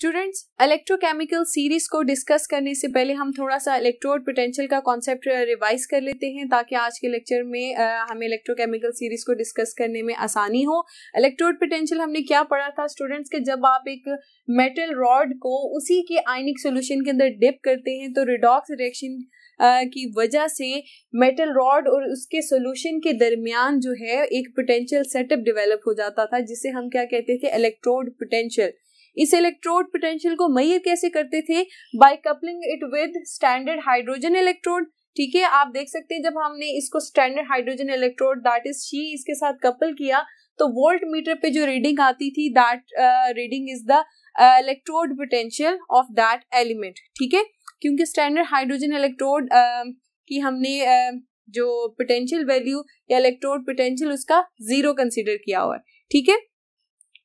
students electrochemical series को discuss करने से पहले हम थोड़ा सा इलेक्ट्रोड पोटेंशियल का कॉन्सेप्ट रिवाइज uh, कर लेते हैं ताकि आज के लेक्चर में आ, uh, हमें इलेक्ट्रोकेमिकल सीरीज को डिस्कस करने में आसानी हो इलेक्ट्रोड पोटेंशियल हमने क्या पढ़ा था स्टूडेंट्स के जब आप एक मेटल रॉड को उसी के आइनिक सोल्यूशन के अंदर डिप करते हैं तो रिडॉक्स रिएक्शन uh, की वजह से मेटल रॉड और उसके सोल्यूशन के दरमियान जो है एक पोटेंशियल सेटअप डिवेलप हो जाता था जिसे हम क्या कहते थे इलेक्ट्रोड पोटेंशियल इस इलेक्ट्रोड पोटेंशियल को मैयर कैसे करते थे by coupling it with standard hydrogen electrode ठीक है आप देख सकते हैं जब हमने इसको standard hydrogen electrode that is SHE इसके साथ कपल किया तो वोल्ट मीटर पे जो रीडिंग आती थी that reading is the electrode potential of that element ठीक है क्योंकि स्टैंडर्ड हाइड्रोजन इलेक्ट्रोड की हमने uh, जो पोटेंशियल वैल्यू या इलेक्ट्रोड पोटेंशियल उसका जीरो कंसिडर किया हुआ है ठीक है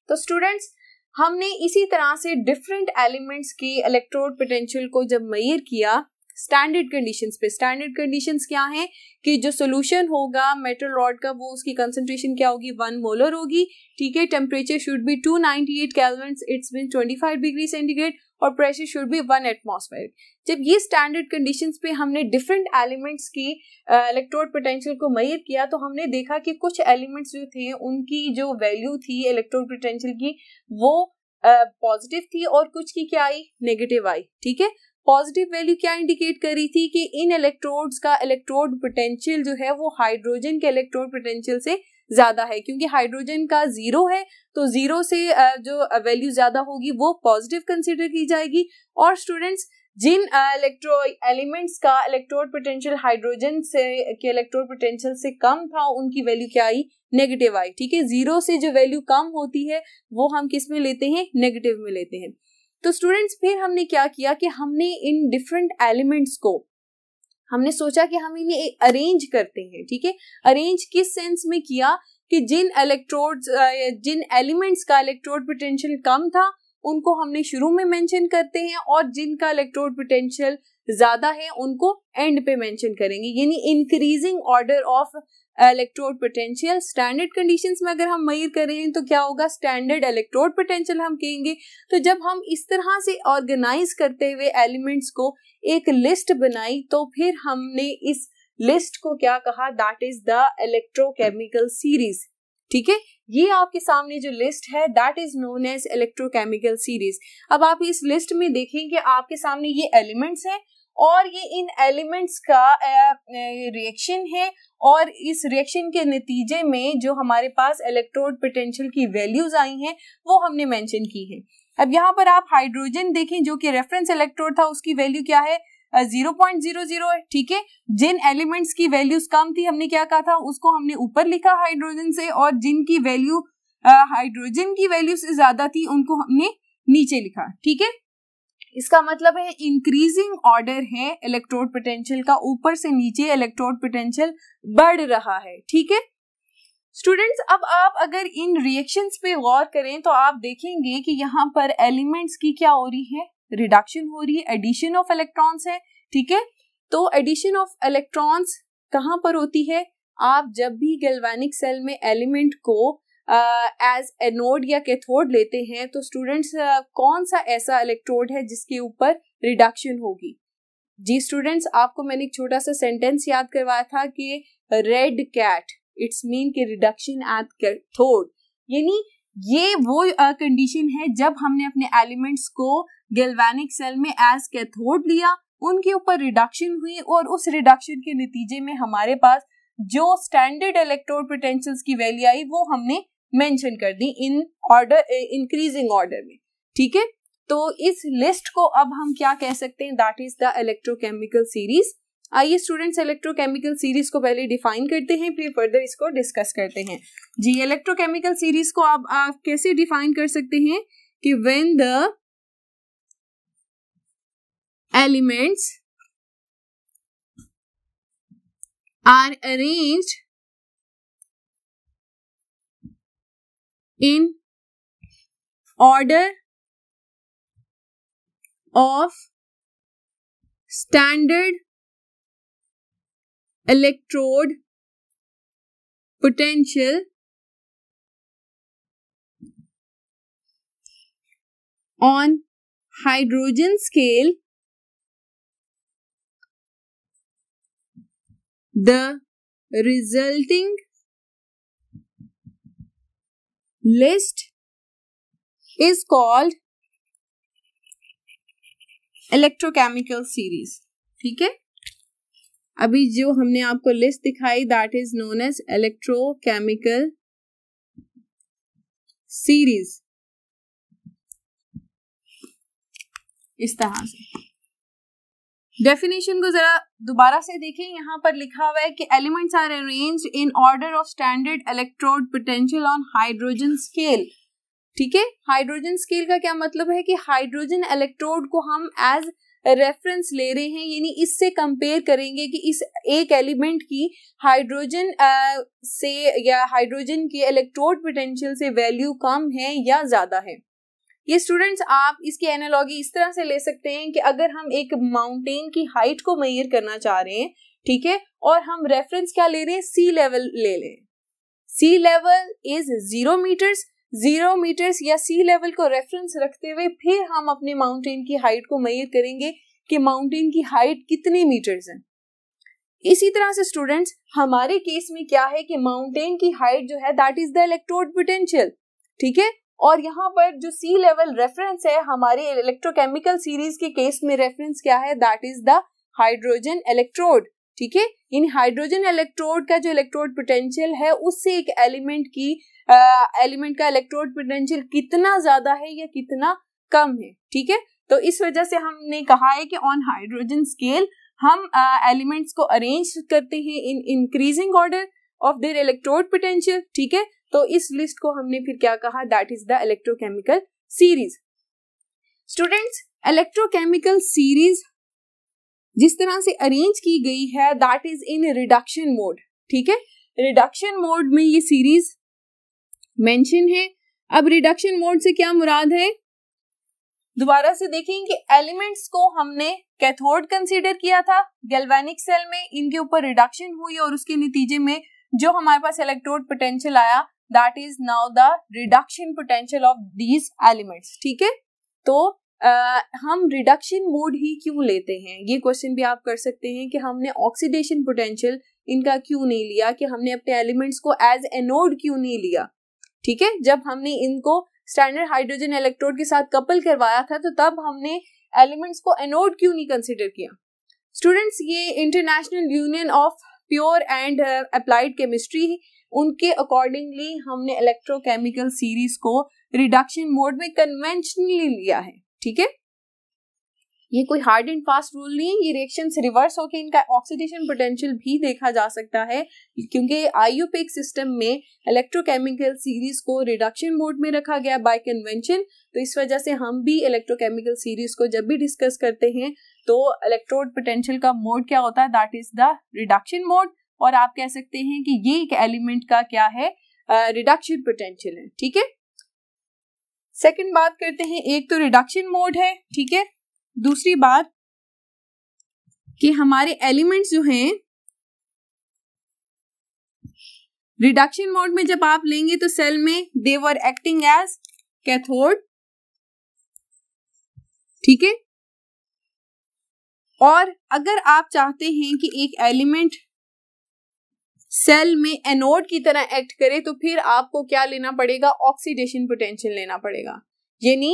तो स्टूडेंट्स हमने इसी तरह से डिफरेंट एलिमेंट्स के इलेक्ट्रोड पोटेंशियल को जब मैयर किया स्टैंडर्ड कंडीशंस पे स्टैंडर्ड कंडीशंस क्या हैं कि जो सोल्यूशन होगा मेटल रॉड का वो उसकी कंसंट्रेशन क्या होगी वन मोलर होगी ठीक है temperature should be 298 ninety eight it's been 25 degree centigrade और pressure should be one atmosphere जब ये स्टैंडर्ड कंडीशन पे हमने डिफरेंट एलिमेंट्स की इलेक्ट्रोड uh, पोटेंशियल को मयर किया तो हमने देखा कि कुछ एलिमेंट्स जो थे उनकी जो वैल्यू थी इलेक्ट्रोड पोटेंशियल की वो पॉजिटिव uh, थी और कुछ की क्या आई नेगेटिव आई ठीक है पॉजिटिव वैल्यू क्या इंडिकेट कर रही थी कि इन इलेक्ट्रोड्स का इलेक्ट्रोड पोटेंशियल जो है वो हाइड्रोजन के इलेक्ट्रोड पोटेंशियल से ज्यादा है क्योंकि हाइड्रोजन का जीरो है तो जीरो से जो वैल्यू ज्यादा होगी वो पॉजिटिव कंसिडर की जाएगी और स्टूडेंट्स जिन इलेक्ट्रो एलिमेंट्स का इलेक्ट्रोड पोटेंशियल हाइड्रोजन से के इलेक्ट्रोड पोटेंशियल से कम था उनकी वैल्यू क्या आई नेगेटिव आई ठीक है जीरो से जो वैल्यू कम होती है वो हम किस में लेते हैं नेगेटिव में लेते हैं तो स्टूडेंट्स फिर हमने क्या किया कि हमने इन डिफरेंट एलिमेंट्स को हमने सोचा कि हम इन्हें अरेंज करते हैं ठीक है अरेंज किस सेंस में किया कि जिन इलेक्ट्रोड्स जिन एलिमेंट्स का इलेक्ट्रोड पोटेंशियल कम था उनको हमने शुरू में मेंशन करते हैं और जिनका इलेक्ट्रोड पोटेंशियल ज्यादा है उनको एंड पे मेंशन करेंगे यानी increasing order of electrode potential standard conditions में अगर हम मयर करें तो क्या होगा स्टैंडर्ड इलेक्ट्रोड पोटेंशियल हम कहेंगे तो जब हम इस तरह से ऑर्गेनाइज करते हुए एलिमेंट्स को एक लिस्ट बनाई तो फिर हमने इस लिस्ट को क्या कहा that is the electrochemical series ठीक है ये आपके सामने जो लिस्ट है that is known as electrochemical series अब आप इस लिस्ट में देखें कि आपके सामने ये एलिमेंट्स हैं और ये इन एलिमेंट्स का रिएक्शन है और इस रिएक्शन के नतीजे में जो हमारे पास इलेक्ट्रोड पोटेंशियल की वैल्यूज आई हैं वो हमने मेंशन की है अब यहाँ पर आप हाइड्रोजन देखें जो कि रेफरेंस इलेक्ट्रोड था उसकी वैल्यू क्या है जीरो पॉइंट जीरो जीरो है ठीक है जिन एलिमेंट्स की वैल्यूज कम थी हमने क्या कहा था उसको हमने ऊपर लिखा हाइड्रोजन से और जिनकी वैल्यू हाइड्रोजन की वैल्यू से ज्यादा थी उनको हमने नीचे लिखा ठीक है इसका मतलब है इंक्रीजिंग ऑर्डर है इलेक्ट्रोड पोटेंशियल का ऊपर से नीचे इलेक्ट्रोड पोटेंशियल बढ़ रहा है ठीक है स्टूडेंट्स अब आप अगर इन रिएक्शंस पे गौर करें तो आप देखेंगे कि यहाँ पर एलिमेंट्स की क्या हो रही है रिडक्शन हो रही है एडिशन ऑफ इलेक्ट्रॉन्स है ठीक है तो एडिशन ऑफ इलेक्ट्रॉन्स कहाँ पर होती है आप जब भी गैल्वेनिक सेल में एलिमेंट को एज uh, एनोड या कैथोड लेते हैं तो स्टूडेंट्स uh, कौन सा ऐसा इलेक्ट्रोड है जिसके ऊपर रिडक्शन होगी जी स्टूडेंट्स आपको मैंने एक छोटा सा सेंटेंस याद करवाया था कि रेड कैट इट्स मीन के रिडक्शन एट कैथोड यानी ये वो कंडीशन है जब हमने अपने एलिमेंट्स को गैल्वेनिक सेल में एज कैथोड लिया उनके ऊपर रिडक्शन हुई और उस रिडक्शन के नतीजे में हमारे पास जो स्टैंडर्ड इलेक्ट्रोड पोटेंशियल्स की वैल्यू आई वो हमने मेंशन कर दी इन ऑर्डर इंक्रीजिंग ऑर्डर में ठीक है तो इस लिस्ट को अब हम क्या कह सकते हैं that is the electrochemical series आइए स्टूडेंट्स इलेक्ट्रोकेमिकल सीरीज को पहले डिफाइन करते हैं फिर फर्दर इसको डिस्कस करते हैं जी इलेक्ट्रोकेमिकल सीरीज को आप, आप कैसे डिफाइन कर सकते हैं कि when the elements are arrange in order of standard electrode potential on hydrogen scale the resulting list is called electrochemical series ठीक है अभी जो हमने आपको लिस्ट दिखाई that is known as electrochemical series इस तरह से डेफिनेशन को जरा दोबारा से देखें यहां पर लिखा हुआ है कि elements are arranged in order of standard electrode potential on hydrogen scale ठीक है हाइड्रोजन स्केल का क्या मतलब है कि हाइड्रोजन इलेक्ट्रोड को हम एज रेफरेंस ले रहे हैं यानी इससे कंपेयर करेंगे कि इस एक एलिमेंट की हाइड्रोजन uh, से या हाइड्रोजन के इलेक्ट्रोड पोटेंशियल से वैल्यू कम है या ज़्यादा है ये स्टूडेंट्स आप इसकी एनालॉगी इस तरह से ले सकते हैं कि अगर हम एक माउंटेन की हाइट को मैयर करना चाह रहे हैं ठीक है और हम रेफरेंस क्या ले रहे हैं सी लेवल ले लें sea level is zero meters zero meters या सी लेवल को रेफरेंस रखते हुए फिर हम अपने माउंटेन की हाइट को मयर करेंगे कि माउंटेन की हाइट कितने मीटर्स है इसी तरह से स्टूडेंट्स हमारे केस में क्या है कि माउंटेन की हाइट जो है that is the electrode potential ठीक है और यहाँ पर जो सी लेवल रेफरेंस है हमारे इलेक्ट्रोकेमिकल सीरीज के केस में रेफरेंस क्या है that is the hydrogen electrode ठीक है इन हाइड्रोजन इलेक्ट्रोड का जो इलेक्ट्रोड पोटेंशियल है उससे एक एलिमेंट की एलिमेंट का इलेक्ट्रोड पोटेंशियल कितना ज्यादा है या कितना कम है ठीक है तो इस वजह से हमने कहा है कि ऑन हाइड्रोजन स्केल हम एलिमेंट्स को अरेंज करते हैं in increasing order of their electrode potential ठीक है तो इस लिस्ट को हमने फिर क्या कहा that is the electrochemical series students electrochemical series जिस तरह से अरेंज की गई है that is in reduction mode ठीक है रिडक्शन मोड में ये सीरीज मेंशन है अब रिडक्शन मोड से क्या मुराद है दोबारा से देखें कि एलिमेंट्स को हमने कैथोड कंसीडर किया था गैल्वेनिक सेल में इनके ऊपर रिडक्शन हुई और उसके नतीजे में जो हमारे पास इलेक्ट्रोड पोटेंशियल आया that is now the reduction potential of these elements ठीक है तो Uh, हम रिडक्शन मोड ही क्यों लेते हैं ये क्वेश्चन भी आप कर सकते हैं कि हमने ऑक्सीडेशन पोटेंशियल इनका क्यों नहीं लिया कि हमने अपने एलिमेंट्स को एज एनोड क्यों नहीं लिया ठीक है जब हमने इनको स्टैंडर्ड हाइड्रोजन इलेक्ट्रोड के साथ कपल करवाया था तो तब हमने एलिमेंट्स को एनोड क्यों नहीं कंसिडर किया स्टूडेंट्स ये international union of pure and applied chemistry उनके अकॉर्डिंगली हमने इलेक्ट्रोकेमिकल सीरीज को रिडक्शन मोड में कन्वेंशनली लिया है ठीक है ये कोई हार्ड एंड फास्ट रूल नहीं है ये रिएक्शन रिवर्स होकर इनका ऑक्सीडेशन पोटेंशियल भी देखा जा सकता है क्योंकि आईयूपेक सिस्टम में इलेक्ट्रोकेमिकल सीरीज को रिडक्शन मोड में रखा गया बाय कन्वेंशन तो इस वजह से हम भी इलेक्ट्रोकेमिकल सीरीज को जब भी डिस्कस करते हैं तो इलेक्ट्रोड पोटेंशियल का मोड क्या होता है that is the reduction mode और आप कह सकते हैं कि ये एक एलिमेंट का क्या है रिडक्शन uh, पोटेंशियल है ठीक है सेकंड बात करते हैं एक तो रिडक्शन मोड है ठीक है दूसरी बात कि हमारे एलिमेंट्स जो हैं रिडक्शन मोड में जब आप लेंगे तो सेल में देवर एक्टिंग एज कैथोड ठीक है और अगर आप चाहते हैं कि एक एलिमेंट सेल में एनोड की तरह एक्ट करे तो फिर आपको क्या लेना पड़ेगा ऑक्सीडेशन पोटेंशियल लेना पड़ेगा यानी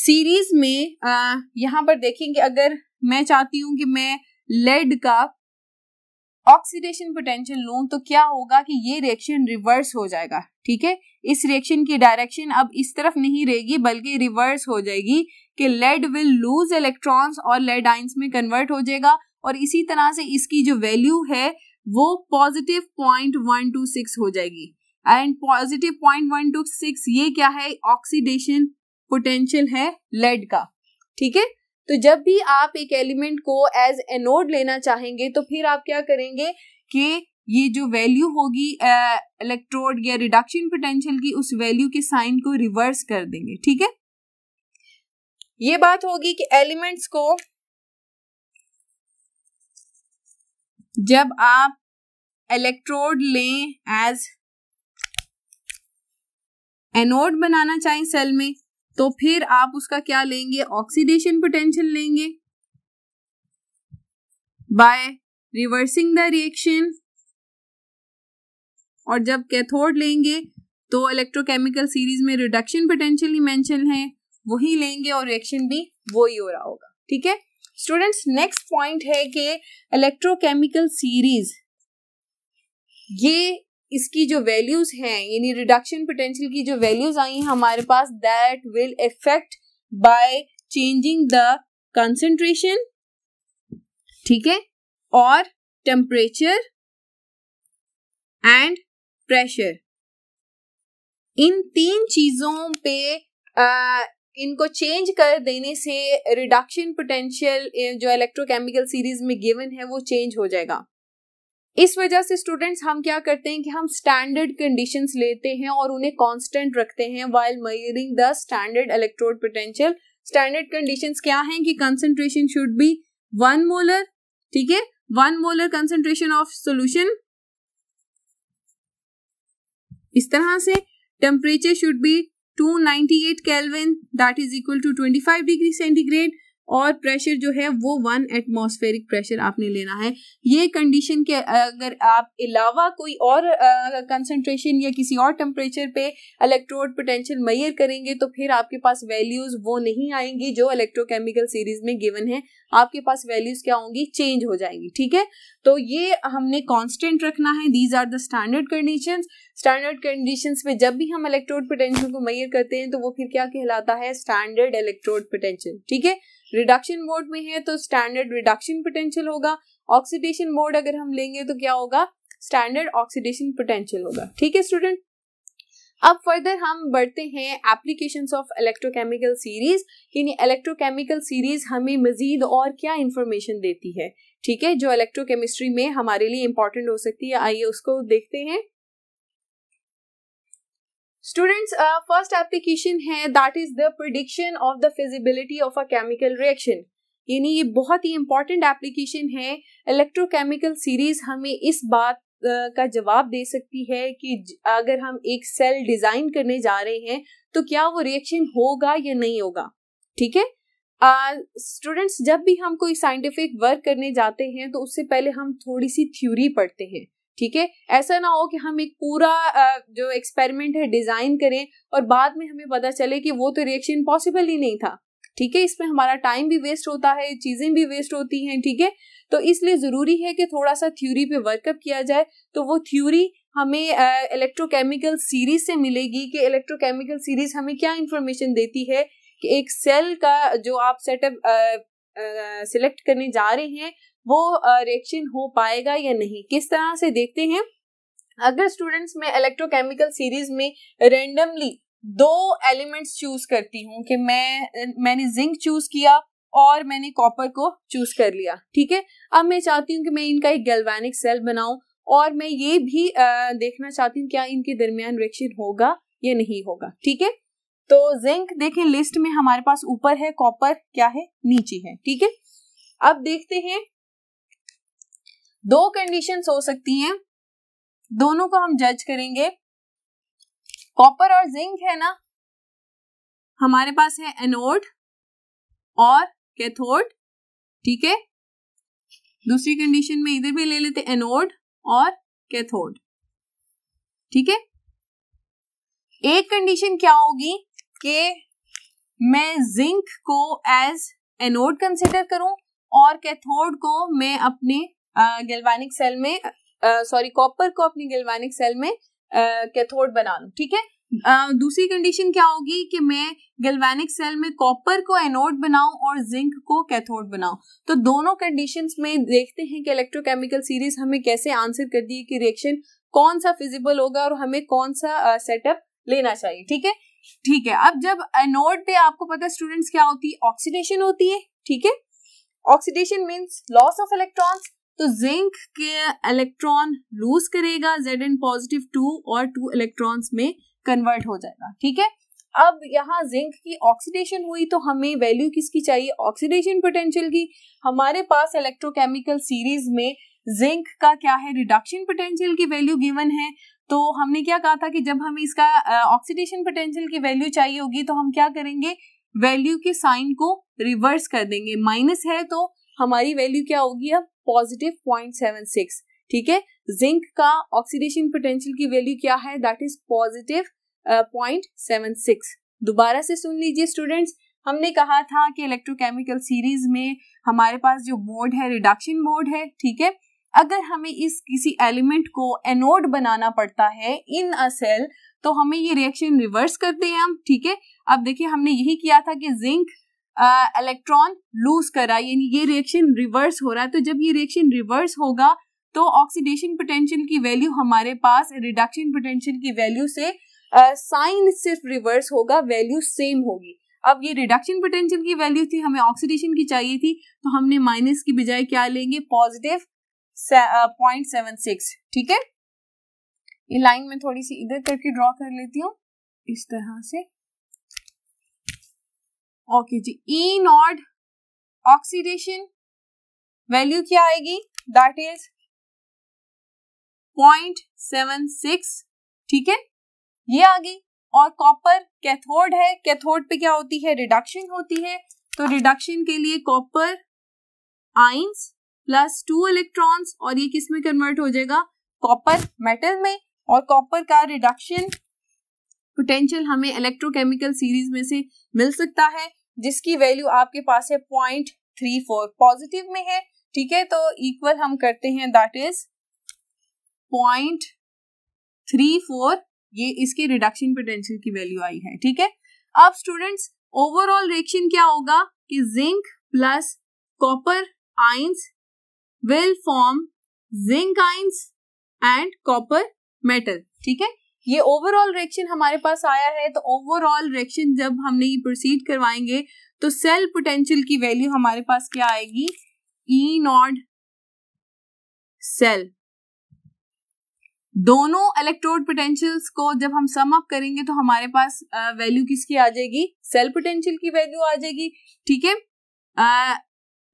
सीरीज में आ, यहां पर देखेंगे अगर मैं चाहती हूं कि मैं लेड का ऑक्सीडेशन पोटेंशियल लू तो क्या होगा कि ये रिएक्शन रिवर्स हो जाएगा ठीक है इस रिएक्शन की डायरेक्शन अब इस तरफ नहीं रहेगी बल्कि रिवर्स हो जाएगी कि लेड विल लूज इलेक्ट्रॉन्स और लेड आइंस में कन्वर्ट हो जाएगा और इसी तरह से इसकी जो वैल्यू है वो positive point one two six हो जाएगी and positive point one two six ये क्या है ऑक्सीडेशन पोटेंशियल है लेड का ठीक है तो जब भी आप एक एलिमेंट को एज एनोड लेना चाहेंगे तो फिर आप क्या करेंगे कि ये जो वैल्यू होगी इलेक्ट्रोड या रिडक्शन पोटेंशियल की उस वैल्यू के साइन को रिवर्स कर देंगे ठीक है ये बात होगी कि एलिमेंट्स को जब आप इलेक्ट्रोड लें एज एनोड बनाना चाहें सेल में तो फिर आप उसका क्या लेंगे ऑक्सीडेशन पोटेंशियल लेंगे बाय रिवर्सिंग द रिएक्शन और जब कैथोड लेंगे तो इलेक्ट्रोकेमिकल सीरीज में रिडक्शन पोटेंशियल ही मेंशन है वही लेंगे और रिएक्शन भी वही हो रहा होगा ठीक है स्टूडेंट्स नेक्स्ट पॉइंट है कि इलेक्ट्रोकेमिकल सीरीज ये इसकी जो वैल्यूज हैं यानी रिडक्शन पोटेंशियल की जो वैल्यूज आई हैं हमारे पास that will effect by changing the concentration ठीक है और टेम्परेचर एंड प्रेशर इन तीन चीजों पे इनको चेंज कर देने से रिडक्शन पोटेंशियल जो इलेक्ट्रोकेमिकल सीरीज में गिवन है वो चेंज हो जाएगा इस वजह से स्टूडेंट्स हम क्या करते हैं कि हम स्टैंडर्ड कंडीशंस लेते हैं और उन्हें कांस्टेंट रखते हैं while measuring the standard electrode potential standard conditions क्या हैं कि concentration should be one molar ठीक है one molar concentration of solution इस तरह से temperature should be 298 Kelvin that is equal to 25 degree centigrade और प्रेशर जो है वो वन एटमॉस्फेरिक प्रेशर आपने लेना है ये कंडीशन के अगर आप अलावा कोई और कंसंट्रेशन या किसी और टेम्परेचर पे इलेक्ट्रोड पोटेंशियल मैयर करेंगे तो फिर आपके पास वैल्यूज वो नहीं आएंगी जो इलेक्ट्रोकेमिकल सीरीज में गिवन है आपके पास वैल्यूज क्या होंगी चेंज हो जाएंगी ठीक है तो ये हमने कॉन्स्टेंट रखना है these are the standard condition standard condition में जब भी हम इलेक्ट्रोड पोटेंशियल को मैयर करते हैं तो वो फिर क्या कहलाता है स्टैंडर्ड इलेक्ट्रोड पोटेंशियल ठीक है रिडक्शन मोड में है तो स्टैंडर्ड रिडक्शन पोटेंशियल होगा ऑक्सीडेशन मोड अगर हम लेंगे तो क्या होगा स्टैंडर्ड ऑक्सीडेशन पोटेंशियल होगा ठीक है स्टूडेंट अब फर्दर हम बढ़ते हैं एप्लीकेशन ऑफ इलेक्ट्रोकेमिकल सीरीज यानी इलेक्ट्रोकेमिकल सीरीज हमें मजीद और क्या इंफॉर्मेशन देती है ठीक है जो इलेक्ट्रोकेमिस्ट्री में हमारे लिए इंपॉर्टेंट हो सकती है आइए उसको देखते हैं स्टूडेंट्स फर्स्ट एप्लीकेशन है that is the prediction of the feasibility of a chemical reaction यानी ये बहुत ही इंपॉर्टेंट एप्लीकेशन है इलेक्ट्रोकेमिकल सीरीज हमें इस बात uh, का जवाब दे सकती है कि अगर हम एक सेल डिजाइन करने जा रहे हैं तो क्या वो रिएक्शन होगा या नहीं होगा ठीक है स्टूडेंट्स जब भी हम कोई साइंटिफिक वर्क करने जाते हैं तो उससे पहले हम थोड़ी सी थ्योरी पढ़ते हैं ठीक है ऐसा ना हो कि हम एक पूरा जो एक्सपेरिमेंट है डिजाइन करें और बाद में हमें पता चले कि वो तो रिएक्शन पॉसिबल ही नहीं था ठीक है इसमें हमारा टाइम भी वेस्ट होता है चीजें भी वेस्ट होती हैं ठीक है तो इसलिए जरूरी है कि थोड़ा सा थ्योरी पे वर्कअप किया जाए तो वो थ्योरी हमें इलेक्ट्रोकेमिकल सीरीज से मिलेगी कि इलेक्ट्रोकेमिकल सीरीज हमें क्या इंफॉर्मेशन देती है कि एक सेल का जो आप सेटअप सिलेक्ट करने जा रहे हैं वो रिएक्शन हो पाएगा या नहीं किस तरह से देखते हैं अगर स्टूडेंट्स में इलेक्ट्रोकेमिकल सीरीज में रेंडमली दो एलिमेंट्स चूज करती हूँ कि मैं मैंने जिंक चूज किया और मैंने कॉपर को चूज कर लिया ठीक है अब मैं चाहती हूँ कि मैं इनका एक गैल्वेनिक सेल बनाऊं और मैं ये भी आ, देखना चाहती हूँ क्या इनके दरमियान रिएक्शन होगा या नहीं होगा ठीक है तो जिंक देखें लिस्ट में हमारे पास ऊपर है कॉपर क्या है नीचे है ठीक है अब देखते हैं दो कंडीशन हो सकती हैं दोनों को हम जज करेंगे कॉपर और जिंक है ना हमारे पास है एनोड और कैथोड ठीक है दूसरी कंडीशन में इधर भी ले लेते एनोड और कैथोड ठीक है एक कंडीशन क्या होगी कि मैं जिंक को एज एनोड कंसिडर करूं और कैथोड को मैं अपने गैल्वेनिक सेल में सॉरी कॉपर को अपनी गैल्वेनिक सेल में कैथोड बना लू ठीक है दूसरी कंडीशन क्या होगी कि मैं गैल्वेनिक सेल में कॉपर को एनोड बनाऊं और जिंक को कैथोड बनाऊं तो दोनों कंडीशंस में देखते हैं कि इलेक्ट्रोकेमिकल सीरीज हमें कैसे आंसर कर दी कि रिएक्शन कौन सा फिजिबल होगा और हमें कौन सा सेटअप uh, लेना चाहिए ठीक है ठीक है अब जब एनोड पे आपको पता है स्टूडेंट्स क्या होती है ऑक्सीडेशन होती है ठीक है oxidation means loss of electrons तो जिंक के इलेक्ट्रॉन लूज करेगा जेड एन पॉजिटिव टू और टू इलेक्ट्रॉन्स में कन्वर्ट हो जाएगा ठीक है अब यहाँ जिंक की ऑक्सीडेशन हुई तो हमें वैल्यू किसकी चाहिए ऑक्सीडेशन पोटेंशियल की हमारे पास इलेक्ट्रोकेमिकल सीरीज में जिंक का क्या है रिडक्शन पोटेंशियल की वैल्यू गिवन है तो हमने क्या कहा था कि जब हमें इसका ऑक्सीडेशन पोटेंशियल की वैल्यू चाहिए होगी तो हम क्या करेंगे वैल्यू के साइन को रिवर्स कर देंगे माइनस है तो हमारी वैल्यू क्या होगी अब पॉजिटिव पॉइंट सेवन सिक्स ठीक है जिंक का ऑक्सीडेशन पोटेंशियल की वैल्यू क्या है that is positive point seven six दोबारा से सुन लीजिए स्टूडेंट्स हमने कहा था कि इलेक्ट्रोकेमिकल सीरीज में हमारे पास जो मोड है रिडक्शन मोड है ठीक है अगर हमें इस किसी एलिमेंट को एनोड बनाना पड़ता है इन अ सेल तो हमें ये रिएक्शन रिवर्स करते हैं हम ठीक है अब देखिए हमने यही किया था कि जिंक इलेक्ट्रॉन लूज है यानी ये रिएक्शन रिवर्स हो रहा है तो जब ये रिएक्शन रिवर्स होगा तो ऑक्सीडेशन पोटेंशियल की वैल्यू हमारे पास रिडक्शन पोटेंशियल की वैल्यू से साइन uh, सिर्फ रिवर्स होगा वैल्यू सेम होगी अब ये रिडक्शन पोटेंशियल की वैल्यू थी हमें ऑक्सीडेशन की चाहिए थी तो हमने माइनस की बजाय क्या लेंगे पॉजिटिव पॉइंट सेवन सिक्स ठीक है ये लाइन में थोड़ी सी इधर करके ड्रॉ कर लेती हूँ इस तरह से ओके जी ई नॉट ऑक्सीडेशन वैल्यू क्या आएगी that is point seven six ठीक है ये आ गई और कॉपर कैथोड है कैथोड पे क्या होती है रिडक्शन होती है तो रिडक्शन के लिए copper ions plus two electrons और ये किस में कन्वर्ट हो जाएगा कॉपर मेटल में और कॉपर का रिडक्शन पोटेंशियल हमें इलेक्ट्रोकेमिकल सीरीज में से मिल सकता है जिसकी वैल्यू आपके पास है पॉइंट थ्री फोर पॉजिटिव में है ठीक है तो इक्वल हम करते हैं that is point three four ये इसके रिडक्शन पोटेंशियल की वैल्यू आई है ठीक है अब स्टूडेंट्स ओवरऑल रिएक्शन क्या होगा कि zinc plus copper ions will form zinc ions and copper metal ठीक है ये ओवरऑल रिएक्शन हमारे पास आया है तो ओवरऑल रिएक्शन जब हमने ये प्रोसीड करवाएंगे तो सेल पोटेंशियल की वैल्यू हमारे पास क्या आएगी ई नॉट सेल दोनों इलेक्ट्रोड पोटेंशियल्स को जब हम सम अप करेंगे तो हमारे पास वैल्यू किसकी आ जाएगी सेल पोटेंशियल की वैल्यू आ जाएगी ठीक है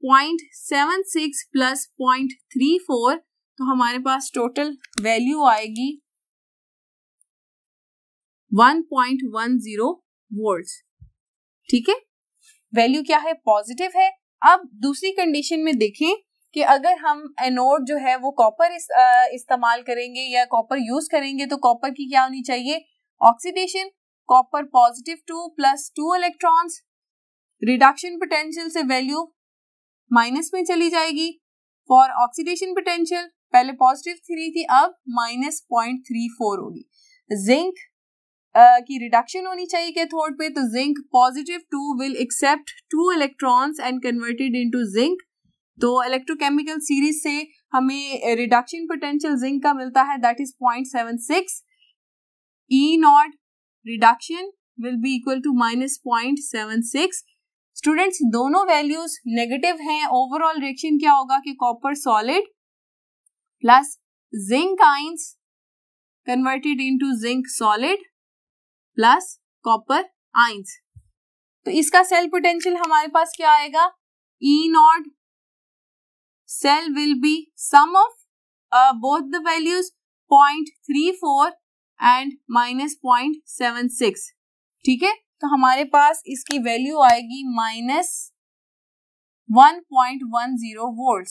point seven six plus point three four तो हमारे पास टोटल वैल्यू आएगी 1.10 वोल्ट ठीक है वैल्यू क्या है पॉजिटिव है अब दूसरी कंडीशन में देखें कि अगर हम एनोड जो है वो कॉपर इस, इस्तेमाल करेंगे या कॉपर यूज करेंगे तो कॉपर की क्या होनी चाहिए oxidation copper positive two plus two electrons reduction potential से वैल्यू माइनस में चली जाएगी फॉर ऑक्सीडेशन पोटेंशियल पहले पॉजिटिव थ्री थी अब माइनस पॉइंट थ्री फोर होगी जिंक की रिडक्शन होनी चाहिए थोड़ पे तो zinc positive two will accept two electrons and converted into zinc तो इलेक्ट्रोकेमिकल सीरीज से हमें रिडक्शन पोटेंशियल जिंक का मिलता है that is point seven six E naught reduction will be equal to minus point seven six students दोनों values negative हैं overall reaction क्या होगा कि copper solid plus zinc ions converted into zinc solid plus copper ions तो इसका cell potential हमारे पास क्या आएगा E naught cell will be sum of both the values point three four and minus point seven six ठीक है तो हमारे पास इसकी वैल्यू आएगी minus one point one zero volt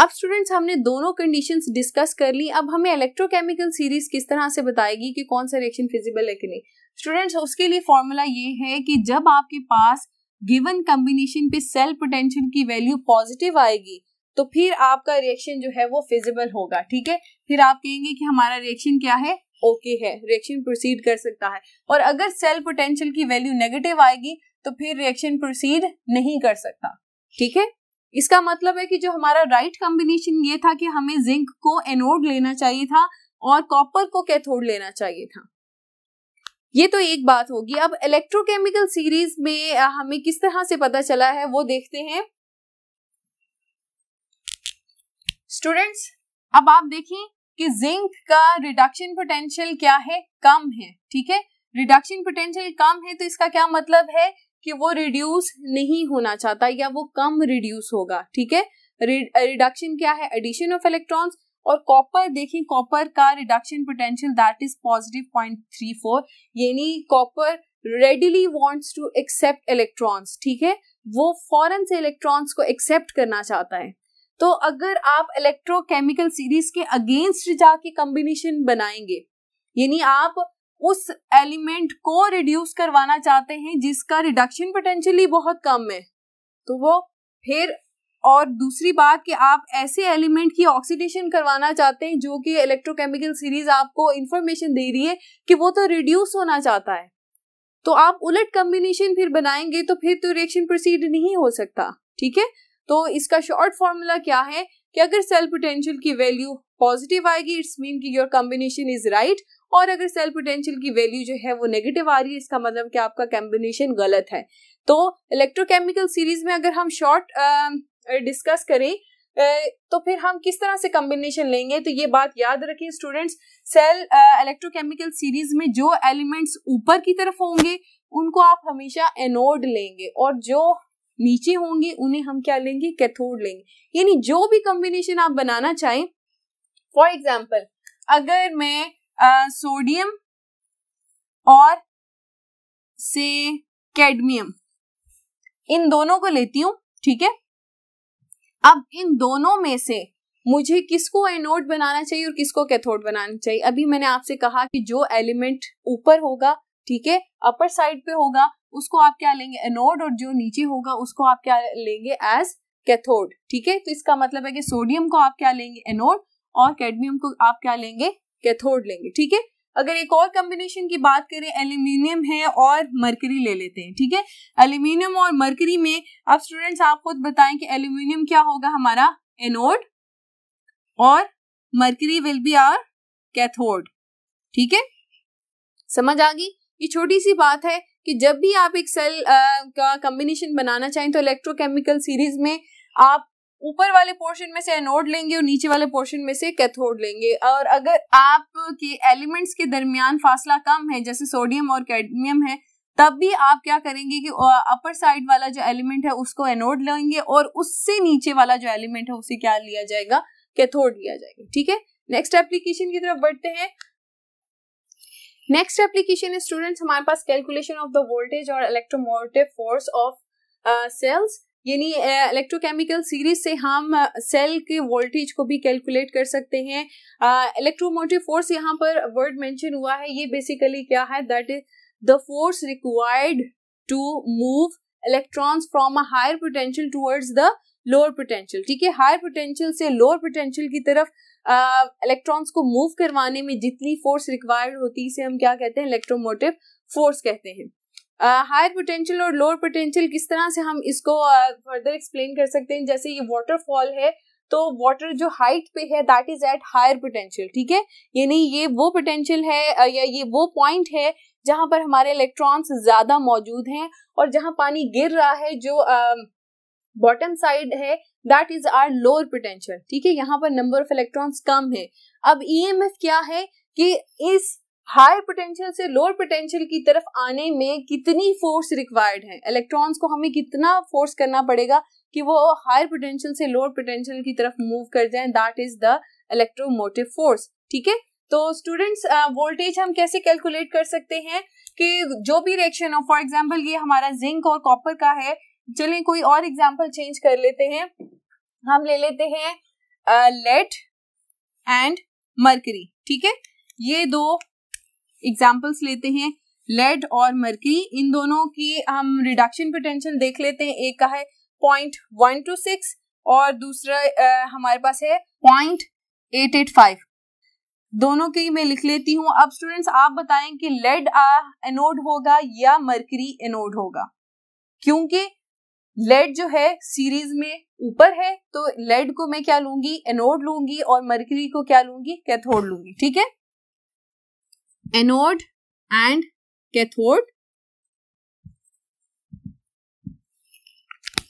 अब स्टूडेंट्स हमने दोनों कंडीशंस डिस्कस कर ली अब हमें इलेक्ट्रोकेमिकल सीरीज किस तरह से बताएगी कि कौन सा रिएक्शन फिजिबल है कि नहीं स्टूडेंट्स उसके लिए फॉर्मूला ये है कि जब आपके पास गिवन कम्बिनेशन पे सेल पोटेंशियल की वैल्यू पॉजिटिव आएगी तो फिर आपका रिएक्शन जो है वो फिजिबल होगा ठीक है फिर आप कहेंगे कि हमारा रिएक्शन क्या है ओके okay है रिएक्शन प्रोसीड कर सकता है और अगर सेल पोटेंशियल की वैल्यू नेगेटिव आएगी तो फिर रिएक्शन प्रोसीड नहीं कर सकता ठीक है इसका मतलब है कि जो हमारा राइट कॉम्बिनेशन ये था कि हमें जिंक को एनोड लेना चाहिए था और कॉपर को कैथोड लेना चाहिए था ये तो एक बात होगी अब इलेक्ट्रोकेमिकल सीरीज में हमें किस तरह से पता चला है वो देखते हैं स्टूडेंट्स अब आप देखें कि जिंक का रिडक्शन पोटेंशियल क्या है कम है ठीक है रिडक्शन पोटेंशियल कम है तो इसका क्या मतलब है कि वो रिड्यूस नहीं होना चाहता या वो कम रिड्यूस होगा ठीक है रिडक्शन uh, क्या है एडिशन ऑफ इलेक्ट्रॉन्स और कॉपर देखें कॉपर का reduction potential that is positive point three four यानी copper readily wants to accept electrons ठीक है वो फॉरन से इलेक्ट्रॉन्स को एक्सेप्ट करना चाहता है तो अगर आप इलेक्ट्रोकेमिकल सीरीज के अगेंस्ट जाके कॉम्बिनेशन बनाएंगे यानी आप उस एलिमेंट को रिड्यूस करवाना चाहते हैं जिसका रिडक्शन पोटेंशियली बहुत कम है तो वो फिर और दूसरी बात कि आप ऐसे एलिमेंट की ऑक्सीडेशन करवाना चाहते हैं जो कि इलेक्ट्रोकेमिकल सीरीज आपको इंफॉर्मेशन दे रही है कि वो तो रिड्यूस होना चाहता है तो आप उलट कम्बिनेशन फिर बनाएंगे तो फिर तो रिएक्शन प्रोसीड नहीं हो सकता ठीक है तो इसका शॉर्ट फॉर्मूला क्या है कि अगर सेल पोटेंशियल की वैल्यू पॉजिटिव आएगी इट्स मीन कि योर कॉम्बिनेशन इज राइट और अगर सेल पोटेंशियल की वैल्यू जो है वो नेगेटिव आ रही है इसका मतलब कि आपका कॉम्बिनेशन गलत है तो इलेक्ट्रोकेमिकल सीरीज में अगर हम शॉर्ट डिस्कस करें तो फिर हम किस तरह से कॉम्बिनेशन लेंगे तो ये बात याद रखें स्टूडेंट्स सेल इलेक्ट्रोकेमिकल सीरीज में जो एलिमेंट्स ऊपर की तरफ होंगे उनको आप हमेशा एनोड लेंगे और जो नीचे होंगे उन्हें हम क्या लेंगे कैथोड लेंगे यानी जो भी कॉम्बिनेशन आप बनाना चाहें फॉर एग्जाम्पल अगर मैं सोडियम सोडियम और से कैडमियम इन दोनों को लेती हूं ठीक है अब इन दोनों में से मुझे किसको एनोड बनाना चाहिए और किसको कैथोड बनाना चाहिए अभी मैंने आपसे कहा कि जो एलिमेंट ऊपर होगा ठीक है अपर साइड पे होगा उसको आप क्या लेंगे एनोड और जो नीचे होगा उसको आप क्या लेंगे एज कैथोड ठीक है तो इसका मतलब है कि सोडियम को आप क्या लेंगे एनोड और कैडमियम को आप क्या लेंगे कैथोड लेंगे ठीक है अगर एक और कॉम्बिनेशन की बात करें एल्यूमिनियम है और मरकरी ले लेते हैं ठीक है एल्यूमिनियम और मरकरी में अब स्टूडेंट्स आप खुद बताएं कि एल्यूमिनियम क्या होगा हमारा एनोड और mercury will be our cathode ठीक है समझ आ गई ये छोटी सी बात है कि जब भी आप एक सेल आ, का कम्बिनेशन बनाना चाहें तो इलेक्ट्रोकेमिकल सीरीज में आप ऊपर वाले पोर्शन में से एनोड लेंगे और नीचे वाले पोर्शन में से कैथोड लेंगे और अगर आपके एलिमेंट्स के दरमियान फासला कम है जैसे सोडियम और कैडमियम है तब भी आप क्या करेंगे कि अपर साइड वाला जो एलिमेंट है उसको एनोड लेंगे और उससे नीचे वाला जो एलिमेंट है उसे क्या लिया जाएगा कैथोड लिया जाएगा ठीक है नेक्स्ट एप्लीकेशन की तरफ बढ़ते हैं नेक्स्ट एप्लीकेशन है स्टूडेंट्स हमारे पास कैलकुलेशन ऑफ द वोल्टेज और इलेक्ट्रोमोटिव फोर्स ऑफ सेल्स यानी इलेक्ट्रोकेमिकल uh, सीरीज से हम सेल uh, के वोल्टेज को भी कैलकुलेट कर सकते हैं इलेक्ट्रोमोटिव uh, फोर्स यहाँ पर वर्ड मेंशन हुआ है ये बेसिकली क्या है that is the force required to move electrons from a higher potential towards the lower potential ठीक है हायर पोटेंशियल से लोअर पोटेंशियल की तरफ इलेक्ट्रॉन्स uh, को मूव करवाने में जितनी फोर्स रिक्वायर्ड होती है इसे हम क्या कहते हैं इलेक्ट्रोमोटिव फोर्स कहते हैं हायर पोटेंशियल और लोअर पोटेंशियल किस तरह से हम इसको फर्दर uh, एक्सप्लेन कर सकते हैं जैसे ये वाटरफॉल है तो वाटर जो हाइट पे है that is at higher potential ठीक है यानी ये वो पोटेंशियल है या ये वो पॉइंट है जहां पर हमारे इलेक्ट्रॉन्स ज्यादा मौजूद हैं और जहां पानी गिर रहा है जो uh, बॉटम साइड है that is our lower potential ठीक है यहाँ पर नंबर ऑफ इलेक्ट्रॉन्स कम है अब ईएमएफ e क्या है कि इस हाई पोटेंशियल से लोअर पोटेंशियल की तरफ आने में कितनी फोर्स रिक्वायर्ड है इलेक्ट्रॉन्स को हमें कितना फोर्स करना पड़ेगा कि वो हायर पोटेंशियल से लोअर पोटेंशियल की तरफ मूव कर जाए that is the electromotive force ठीक है तो स्टूडेंट्स वोल्टेज हम कैसे कैलकुलेट कर सकते हैं कि जो भी रिएक्शन हो फॉर एग्जाम्पल ये हमारा जिंक और कॉपर का है चलिए कोई और एग्जाम्पल चेंज कर लेते हैं हम ले लेते हैं लेट एंड मरकरी ठीक है ये दो एग्जाम्पल्स लेते हैं लेड और मरकरी इन दोनों की हम रिडक्शन पोटेंशियल देख लेते हैं एक का है पॉइंट वन टू सिक्स और दूसरा आ, हमारे पास है पॉइंट एट एट फाइव दोनों की मैं लिख लेती हूं अब स्टूडेंट्स आप बताएं कि लेड एनोड होगा या मरकरी एनोड होगा क्योंकि लेड जो है सीरीज में ऊपर है तो लेड को मैं क्या लूंगी एनोड लूंगी और मर्करी को क्या लूंगी कैथोड लूंगी ठीक है एनोड एंड कैथोड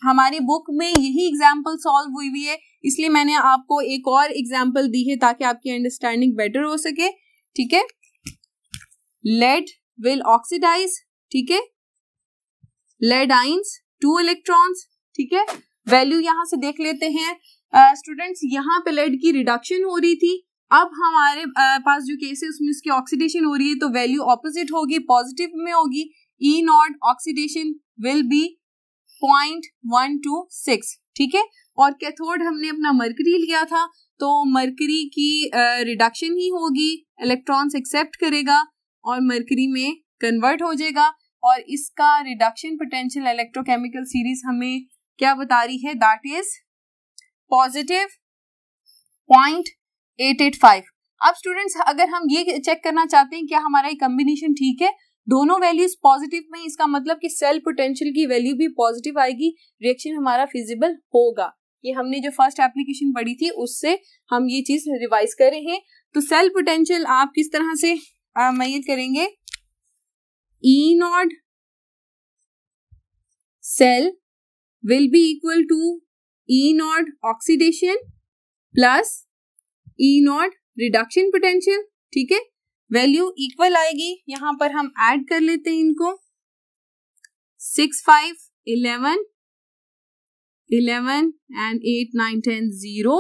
हमारी बुक में यही एग्जाम्पल सॉल्व हुई हुई है इसलिए मैंने आपको एक और एग्जाम्पल दी है ताकि आपकी अंडरस्टैंडिंग बेटर हो सके ठीक है लेड विल ऑक्सीडाइज ठीक है लेड आइंस टू इलेक्ट्रॉन्स ठीक है वैल्यू यहाँ से देख लेते हैं स्टूडेंट्स uh, यहाँ पे लेड की रिडक्शन हो रही थी अब हमारे uh, पास जो केस है उसमें उसकी ऑक्सीडेशन हो रही है तो वैल्यू ऑपोजिट होगी पॉजिटिव में होगी E naught oxidation will be point one two six ठीक है और कैथोड हमने अपना मरकरी लिया था तो मरकरी की रिडक्शन uh, ही होगी इलेक्ट्रॉन्स एक्सेप्ट करेगा और मरकरी में कन्वर्ट हो जाएगा और इसका रिडक्शन पोटेंशियल इलेक्ट्रोकेमिकल सीरीज हमें क्या बता रही है that is positive point eight eight five अब स्टूडेंट्स अगर हम ये चेक करना चाहते हैं क्या हमारा ये कम्बिनेशन ठीक है दोनों वैल्यूज पॉजिटिव में इसका मतलब कि सेल पोटेंशियल की वैल्यू भी पॉजिटिव आएगी रिएक्शन हमारा फिजिबल होगा ये हमने जो फर्स्ट एप्लीकेशन पढ़ी थी उससे हम ये चीज रिवाइज कर रहे हैं तो सेल पोटेंशियल आप किस तरह से मैय करेंगे E naught cell will be equal to E naught oxidation plus E naught reduction potential ठीक है वैल्यू इक्वल आएगी यहाँ पर हम ऐड कर लेते हैं इनको six five eleven eleven and eight nine ten zero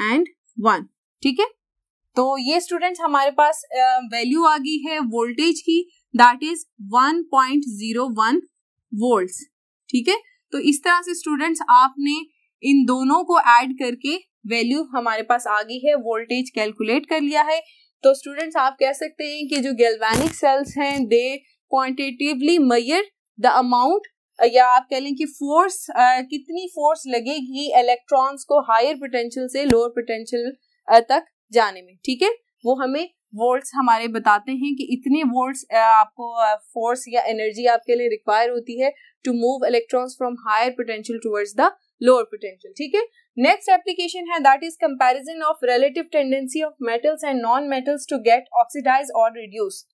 and one ठीक है तो ये स्टूडेंट्स हमारे पास वैल्यू आ गई है वोल्टेज की दैट इज 1.01 वोल्ट्स ठीक है तो इस तरह से स्टूडेंट्स आपने इन दोनों को ऐड करके वैल्यू हमारे पास आ गई है वोल्टेज कैलकुलेट कर लिया है तो स्टूडेंट्स आप कह सकते हैं कि जो गैल्वेनिक सेल्स हैं दे क्वान्टिटिवली मयर द अमाउंट या आप कह लें कि फोर्स कितनी फोर्स लगेगी इलेक्ट्रॉन्स को हायर पोटेंशियल से लोअर पोटेंशियल तक जाने में ठीक है वो हमें वोल्ट्स हमारे बताते हैं कि इतने वोल्ट्स आपको फोर्स या एनर्जी आपके लिए रिक्वायर होती है to move electrons from higher potential towards the lower potential ठीक है नेक्स्ट एप्लीकेशन है that is comparison of relative tendency of metals and non metals to get oxidise और रिड्यूस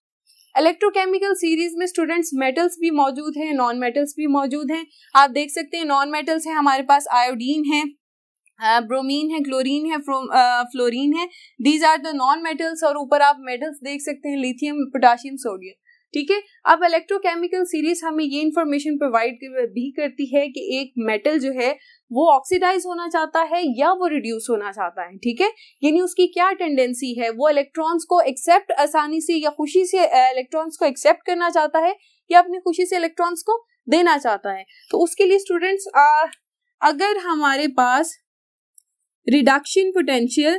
इलेक्ट्रोकेमिकल सीरीज में students metals भी मौजूद हैं non metals भी मौजूद हैं आप देख सकते हैं नॉन मेटल्स हैं हमारे पास आयोडीन है ब्रोमीन है क्लोरीन है फ्लोरीन है these are the non metals और ऊपर आप मेटल्स देख सकते हैं लिथियम पोटाशियम सोडियम ठीक है अब इलेक्ट्रोकेमिकल सीरीज हमें ये इन्फॉर्मेशन प्रोवाइड भी करती है कि एक मेटल जो है वो ऑक्सीडाइज होना चाहता है या वो रिड्यूस होना चाहता है ठीक है यानी उसकी क्या टेंडेंसी है वो इलेक्ट्रॉन्स को एक्सेप्ट आसानी से या खुशी से इलेक्ट्रॉन्स को एक्सेप्ट करना चाहता है या अपनी खुशी से इलेक्ट्रॉन्स को देना चाहता है तो उसके लिए स्टूडेंट्स अगर हमारे पास रिडक्शन पोटेंशियल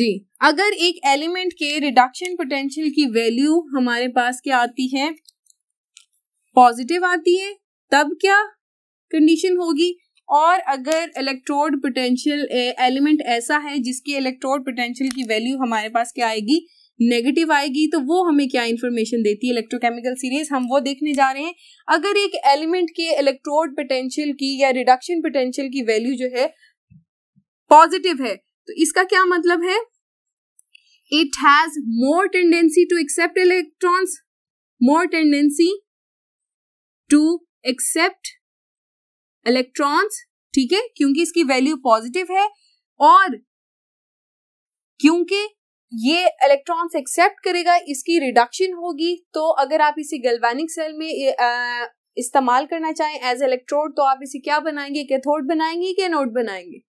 जी अगर एक एलिमेंट के रिडक्शन पोटेंशियल की वैल्यू हमारे पास क्या आती है पॉजिटिव आती है तब क्या कंडीशन होगी और अगर इलेक्ट्रोड पोटेंशियल एलिमेंट ऐसा है जिसकी इलेक्ट्रोड पोटेंशियल की वैल्यू हमारे पास क्या आएगी नेगेटिव आएगी तो वो हमें क्या इन्फॉर्मेशन देती है इलेक्ट्रोकेमिकल सीरीज हम वो देखने जा रहे हैं अगर एक एलिमेंट के इलेक्ट्रोड पोटेंशियल की या रिडक्शन पोटेंशियल की वैल्यू जो है पॉजिटिव है तो इसका क्या मतलब है it has more tendency to accept electrons more tendency to accept electrons ठीक है क्योंकि इसकी वैल्यू पॉजिटिव है और क्योंकि ये इलेक्ट्रॉन्स एक्सेप्ट करेगा इसकी रिडक्शन होगी तो अगर आप इसी गल्वानिक सेल में इस्तेमाल करना चाहें एज इलेक्ट्रोड तो आप इसे क्या बनाएंगे कैथोड बनाएंगे कि नोट बनाएंगे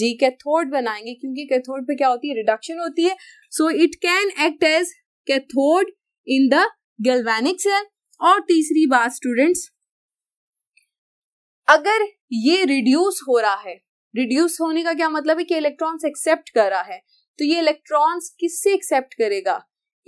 जी कैथोड बनाएंगे क्योंकि कैथोड पे क्या होती है रिडक्शन होती है so it can act as cathode in the galvanic cell और तीसरी बात स्टूडेंट्स अगर ये रिड्यूस हो रहा है रिड्यूस होने का क्या मतलब है कि इलेक्ट्रॉन्स एक्सेप्ट कर रहा है तो ये इलेक्ट्रॉन्स किससे एक्सेप्ट करेगा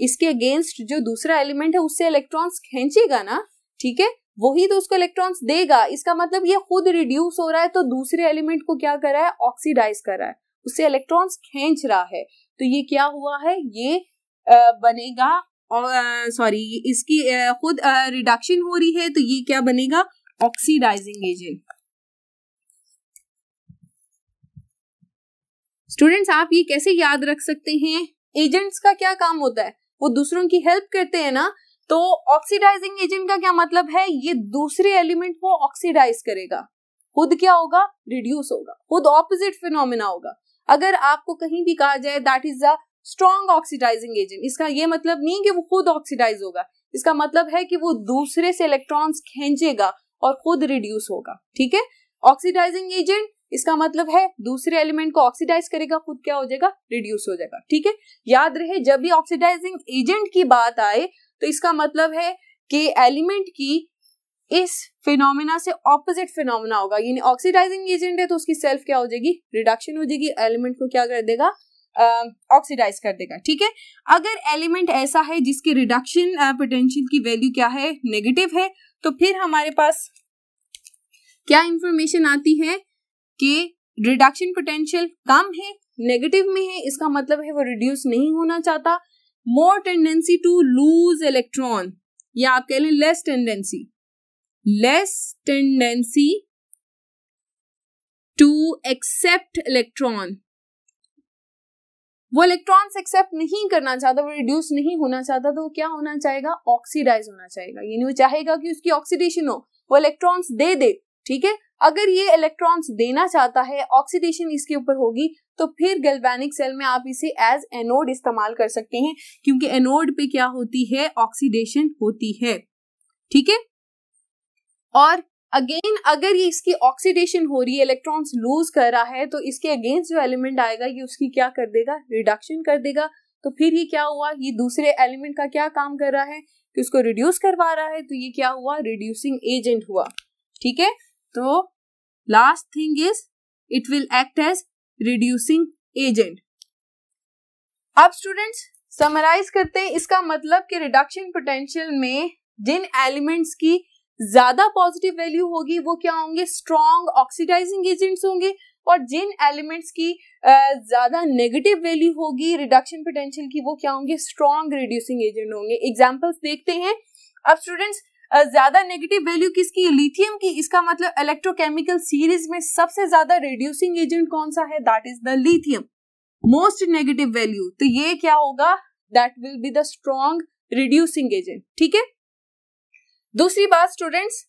इसके अगेंस्ट जो दूसरा एलिमेंट है उससे इलेक्ट्रॉन्स खेचेगा ना ठीक है वही तो उसको इलेक्ट्रॉन्स देगा इसका मतलब ये खुद रिड्यूस हो रहा है तो दूसरे एलिमेंट को क्या कर रहा है ऑक्सीडाइज कर रहा है उससे इलेक्ट्रॉन्स खींच रहा है तो ये क्या हुआ है ये आ, बनेगा सॉरी इसकी आ, खुद रिडक्शन हो रही है तो ये क्या बनेगा ऑक्सीडाइजिंग एजेंट स्टूडेंट्स आप ये कैसे याद रख सकते हैं एजेंट्स का क्या काम होता है वो दूसरों की हेल्प करते हैं ना तो ऑक्सीडाइजिंग एजेंट का क्या मतलब है ये दूसरे एलिमेंट को ऑक्सीडाइज करेगा खुद क्या होगा रिड्यूस होगा खुद ऑपोजिट फिनोमिना होगा अगर आपको कहीं भी कहा जाए that is a strong oxidising agent इसका ये मतलब नहीं कि वो खुद ऑक्सीडाइज होगा इसका मतलब है कि वो दूसरे से इलेक्ट्रॉन्स खींचेगा और खुद रिड्यूस होगा ठीक है ऑक्सीडाइजिंग एजेंट इसका मतलब है दूसरे एलिमेंट को ऑक्सीडाइज करेगा खुद क्या हो जाएगा रिड्यूस हो जाएगा ठीक है याद रहे जब भी ऑक्सीडाइजिंग एजेंट की बात आए तो इसका मतलब है कि एलिमेंट की इस फिनोमिना से ऑपोजिट फिनोमिना होगा यानी ऑक्सीडाइजिंग एजेंट है तो उसकी सेल्फ क्या हो जाएगी रिडक्शन हो जाएगी एलिमेंट को क्या कर देगा ऑक्सीडाइज uh, कर देगा ठीक है अगर एलिमेंट ऐसा है जिसके रिडक्शन पोटेंशियल की वैल्यू क्या है नेगेटिव है तो फिर हमारे पास क्या इंफॉर्मेशन आती है कि रिडक्शन पोटेंशियल कम है नेगेटिव में है इसका मतलब है वो रिड्यूस नहीं होना चाहता more tendency to lose electron या आप कह लें less tendency less tendency to accept electron वो इलेक्ट्रॉन एक्सेप्ट नहीं करना चाहता वो रिड्यूस नहीं होना चाहता तो वो क्या होना चाहेगा ऑक्सीडाइज होना चाहेगा यानी वो चाहेगा कि उसकी ऑक्सीडेशन हो वो इलेक्ट्रॉन्स दे दे ठीक है अगर ये इलेक्ट्रॉन्स देना चाहता है ऑक्सीडेशन इसके ऊपर होगी तो फिर गैल्वेनिक सेल में आप इसे एज एनोड इस्तेमाल कर सकते हैं क्योंकि एनोड पे क्या होती है ऑक्सीडेशन होती है ठीक है और अगेन अगर ये इसकी ऑक्सीडेशन हो रही है इलेक्ट्रॉन्स लूज कर रहा है तो इसके अगेंस्ट जो एलिमेंट आएगा ये उसकी क्या कर देगा रिडक्शन कर देगा तो फिर ये क्या हुआ ये दूसरे एलिमेंट का क्या काम कर रहा है कि उसको रिड्यूस करवा रहा है तो ये क्या हुआ रिड्यूसिंग एजेंट हुआ ठीक है तो last thing is it will act as reducing agent अब स्टूडेंट्स समराइज करते हैं इसका मतलब कि रिडक्शन पोटेंशियल में जिन एलिमेंट्स की ज्यादा पॉजिटिव वैल्यू होगी वो क्या होंगे स्ट्रॉन्ग ऑक्सीडाइजिंग एजेंट्स होंगे और जिन एलिमेंट्स की ज्यादा नेगेटिव वैल्यू होगी रिडक्शन पोटेंशियल की वो क्या होंगे स्ट्रॉन्ग रिड्यूसिंग एजेंट होंगे एग्जाम्पल्स देखते हैं अब स्टूडेंट्स ज्यादा नेगेटिव वैल्यू किसकी लिथियम की इसका मतलब इलेक्ट्रोकेमिकल सीरीज में सबसे ज्यादा रिड्यूसिंग एजेंट कौन सा है that is the lithium most negative value तो ये क्या होगा that will be the strong reducing agent ठीक है दूसरी बात स्टूडेंट्स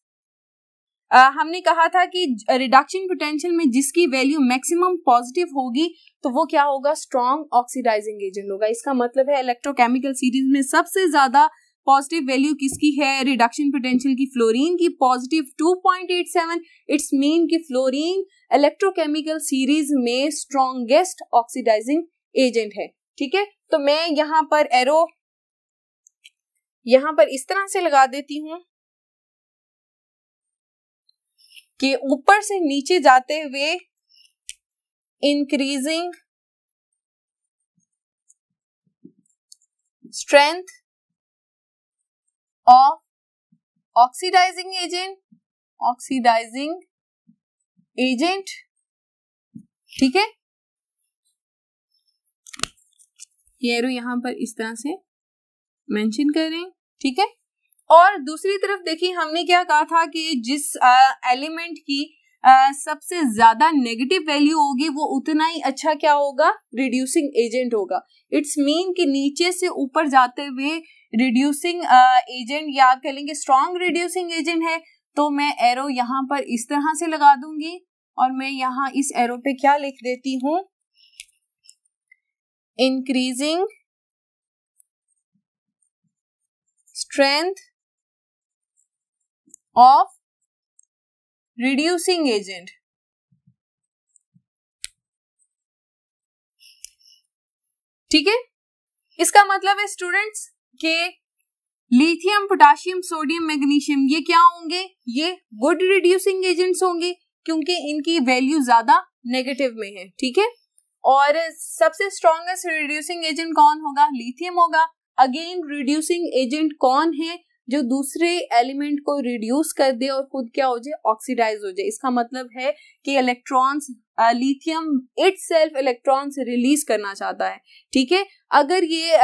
हमने कहा था कि रिडक्शन पोटेंशियल में जिसकी वैल्यू मैक्सिमम पॉजिटिव होगी तो वो क्या होगा स्ट्रॉन्ग ऑक्सीडाइजिंग एजेंट होगा इसका मतलब है इलेक्ट्रोकेमिकल सीरीज में सबसे ज्यादा पॉजिटिव वैल्यू किसकी है रिडक्शन पोटेंशियल की फ्लोरीन की पॉजिटिव 2.87 इट्स मीन कि फ्लोरीन इलेक्ट्रोकेमिकल सीरीज में स्ट्रॉन्गेस्ट ऑक्सीडाइजिंग एजेंट है ठीक है तो मैं यहां पर एरो यहां पर इस तरह से लगा देती हूं कि ऊपर से नीचे जाते हुए increasing strength of oxidizing agent oxidizing agent ठीक है ये एरो यहां पर इस तरह से मेंशन हैं ठीक है और दूसरी तरफ देखिए हमने क्या कहा था कि जिस एलिमेंट की आ, सबसे ज्यादा नेगेटिव वैल्यू होगी वो उतना ही अच्छा क्या होगा रिड्यूसिंग एजेंट होगा इट्स मीन कि नीचे से ऊपर जाते हुए रिड्यूसिंग एजेंट uh, या आप कह लेंगे स्ट्रॉन्ग रिड्यूसिंग एजेंट है तो मैं एरो यहाँ पर इस तरह से लगा दूंगी और मैं यहाँ इस एरो पे क्या लिख देती हूँ increasing strength of reducing agent ठीक है इसका मतलब है स्टूडेंट्स के लिथियम पोटासियम सोडियम मैग्नीशियम ये क्या होंगे ये गुड रिड्यूसिंग एजेंट्स होंगे क्योंकि इनकी वैल्यू ज्यादा नेगेटिव में है ठीक है और सबसे स्ट्रॉन्गेस्ट रिड्यूसिंग एजेंट कौन होगा लिथियम होगा अगेन रिड्यूसिंग एजेंट कौन है जो दूसरे एलिमेंट को रिड्यूस कर दे और खुद क्या हो जाए ऑक्सीडाइज हो जाए इसका मतलब है कि electrons lithium itself electrons release करना चाहता है ठीक है अगर ये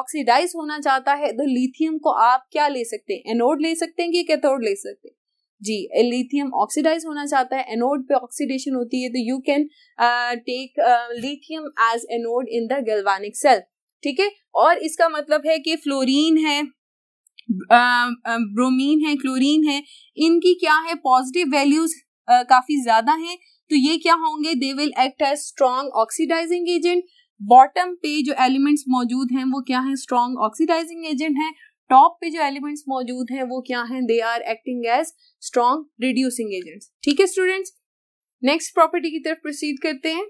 ऑक्सीडाइज होना चाहता है तो लिथियम को आप क्या ले सकते हैं एनोड ले सकते हैं कि कैथोड ले सकते हैं जी लिथियम ऑक्सीडाइज होना चाहता है एनोड पे ऑक्सीडेशन होती है तो you can take lithium as anode in the galvanic cell ठीक है और इसका मतलब है कि फ्लोरीन है ब्रोमीन है क्लोरीन है इनकी क्या है पॉजिटिव वैल्यूज काफी ज्यादा हैं तो ये क्या होंगे they will act as strong oxidising agent bottom पे जो एलिमेंट्स मौजूद हैं वो क्या है स्ट्रॉन्ग ऑक्सीडाइजिंग एजेंट है टॉप पे जो एलिमेंट्स मौजूद हैं वो क्या हैं they are acting as strong reducing agents ठीक है स्टूडेंट्स नेक्स्ट प्रॉपर्टी की तरफ प्रोसीड करते हैं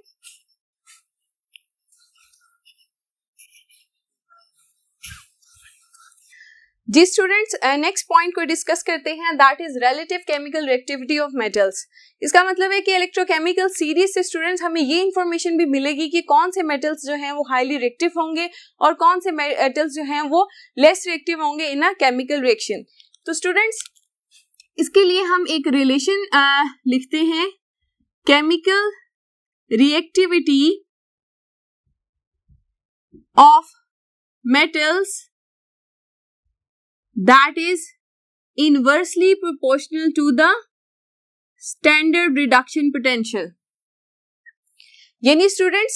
जी स्टूडेंट्स नेक्स्ट पॉइंट को डिस्कस करते हैं that is relative chemical reactivity of metals इसका मतलब है कि इलेक्ट्रोकेमिकल सीरीज से स्टूडेंट्स हमें ये इन्फॉर्मेशन भी मिलेगी कि कौन से मेटल्स जो हैं वो हाईली रिएक्टिव होंगे और कौन से मेटल्स जो हैं वो लेस रिएक्टिव होंगे इन अ केमिकल रिएक्शन तो स्टूडेंट्स इसके लिए हम एक रिलेशन लिखते हैं chemical reactivity of metals that is inversely proportional to the standard reduction potential यानी स्टूडेंट्स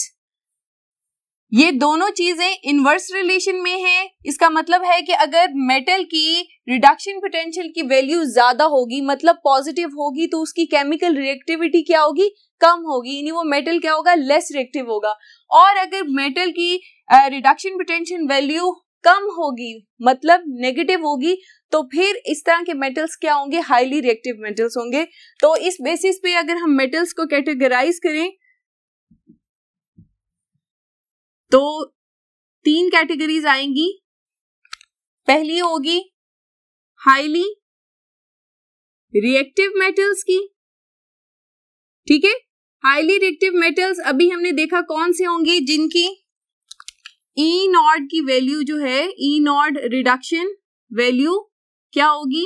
ये दोनों चीजें इनवर्स रिलेशन में है इसका मतलब है कि अगर मेटल की रिडक्शन पोटेंशियल की वैल्यू ज्यादा होगी मतलब पॉजिटिव होगी तो उसकी केमिकल रिएक्टिविटी क्या होगी कम होगी यानी वो मेटल क्या होगा लेस रिएक्टिव होगा और अगर मेटल की रिडक्शन पोटेंशियल वैल्यू कम होगी मतलब नेगेटिव होगी तो फिर इस तरह के मेटल्स क्या होंगे हाईली रिएक्टिव मेटल्स होंगे तो इस बेसिस पे अगर हम मेटल्स को कैटेगराइज करें तो तीन कैटेगरीज आएंगी पहली होगी हाईली रिएक्टिव मेटल्स की ठीक है हाईली रिएक्टिव मेटल्स अभी हमने देखा कौन से होंगे जिनकी ई e नॉट की वैल्यू जो है ई नॉट रिडक्शन वैल्यू क्या होगी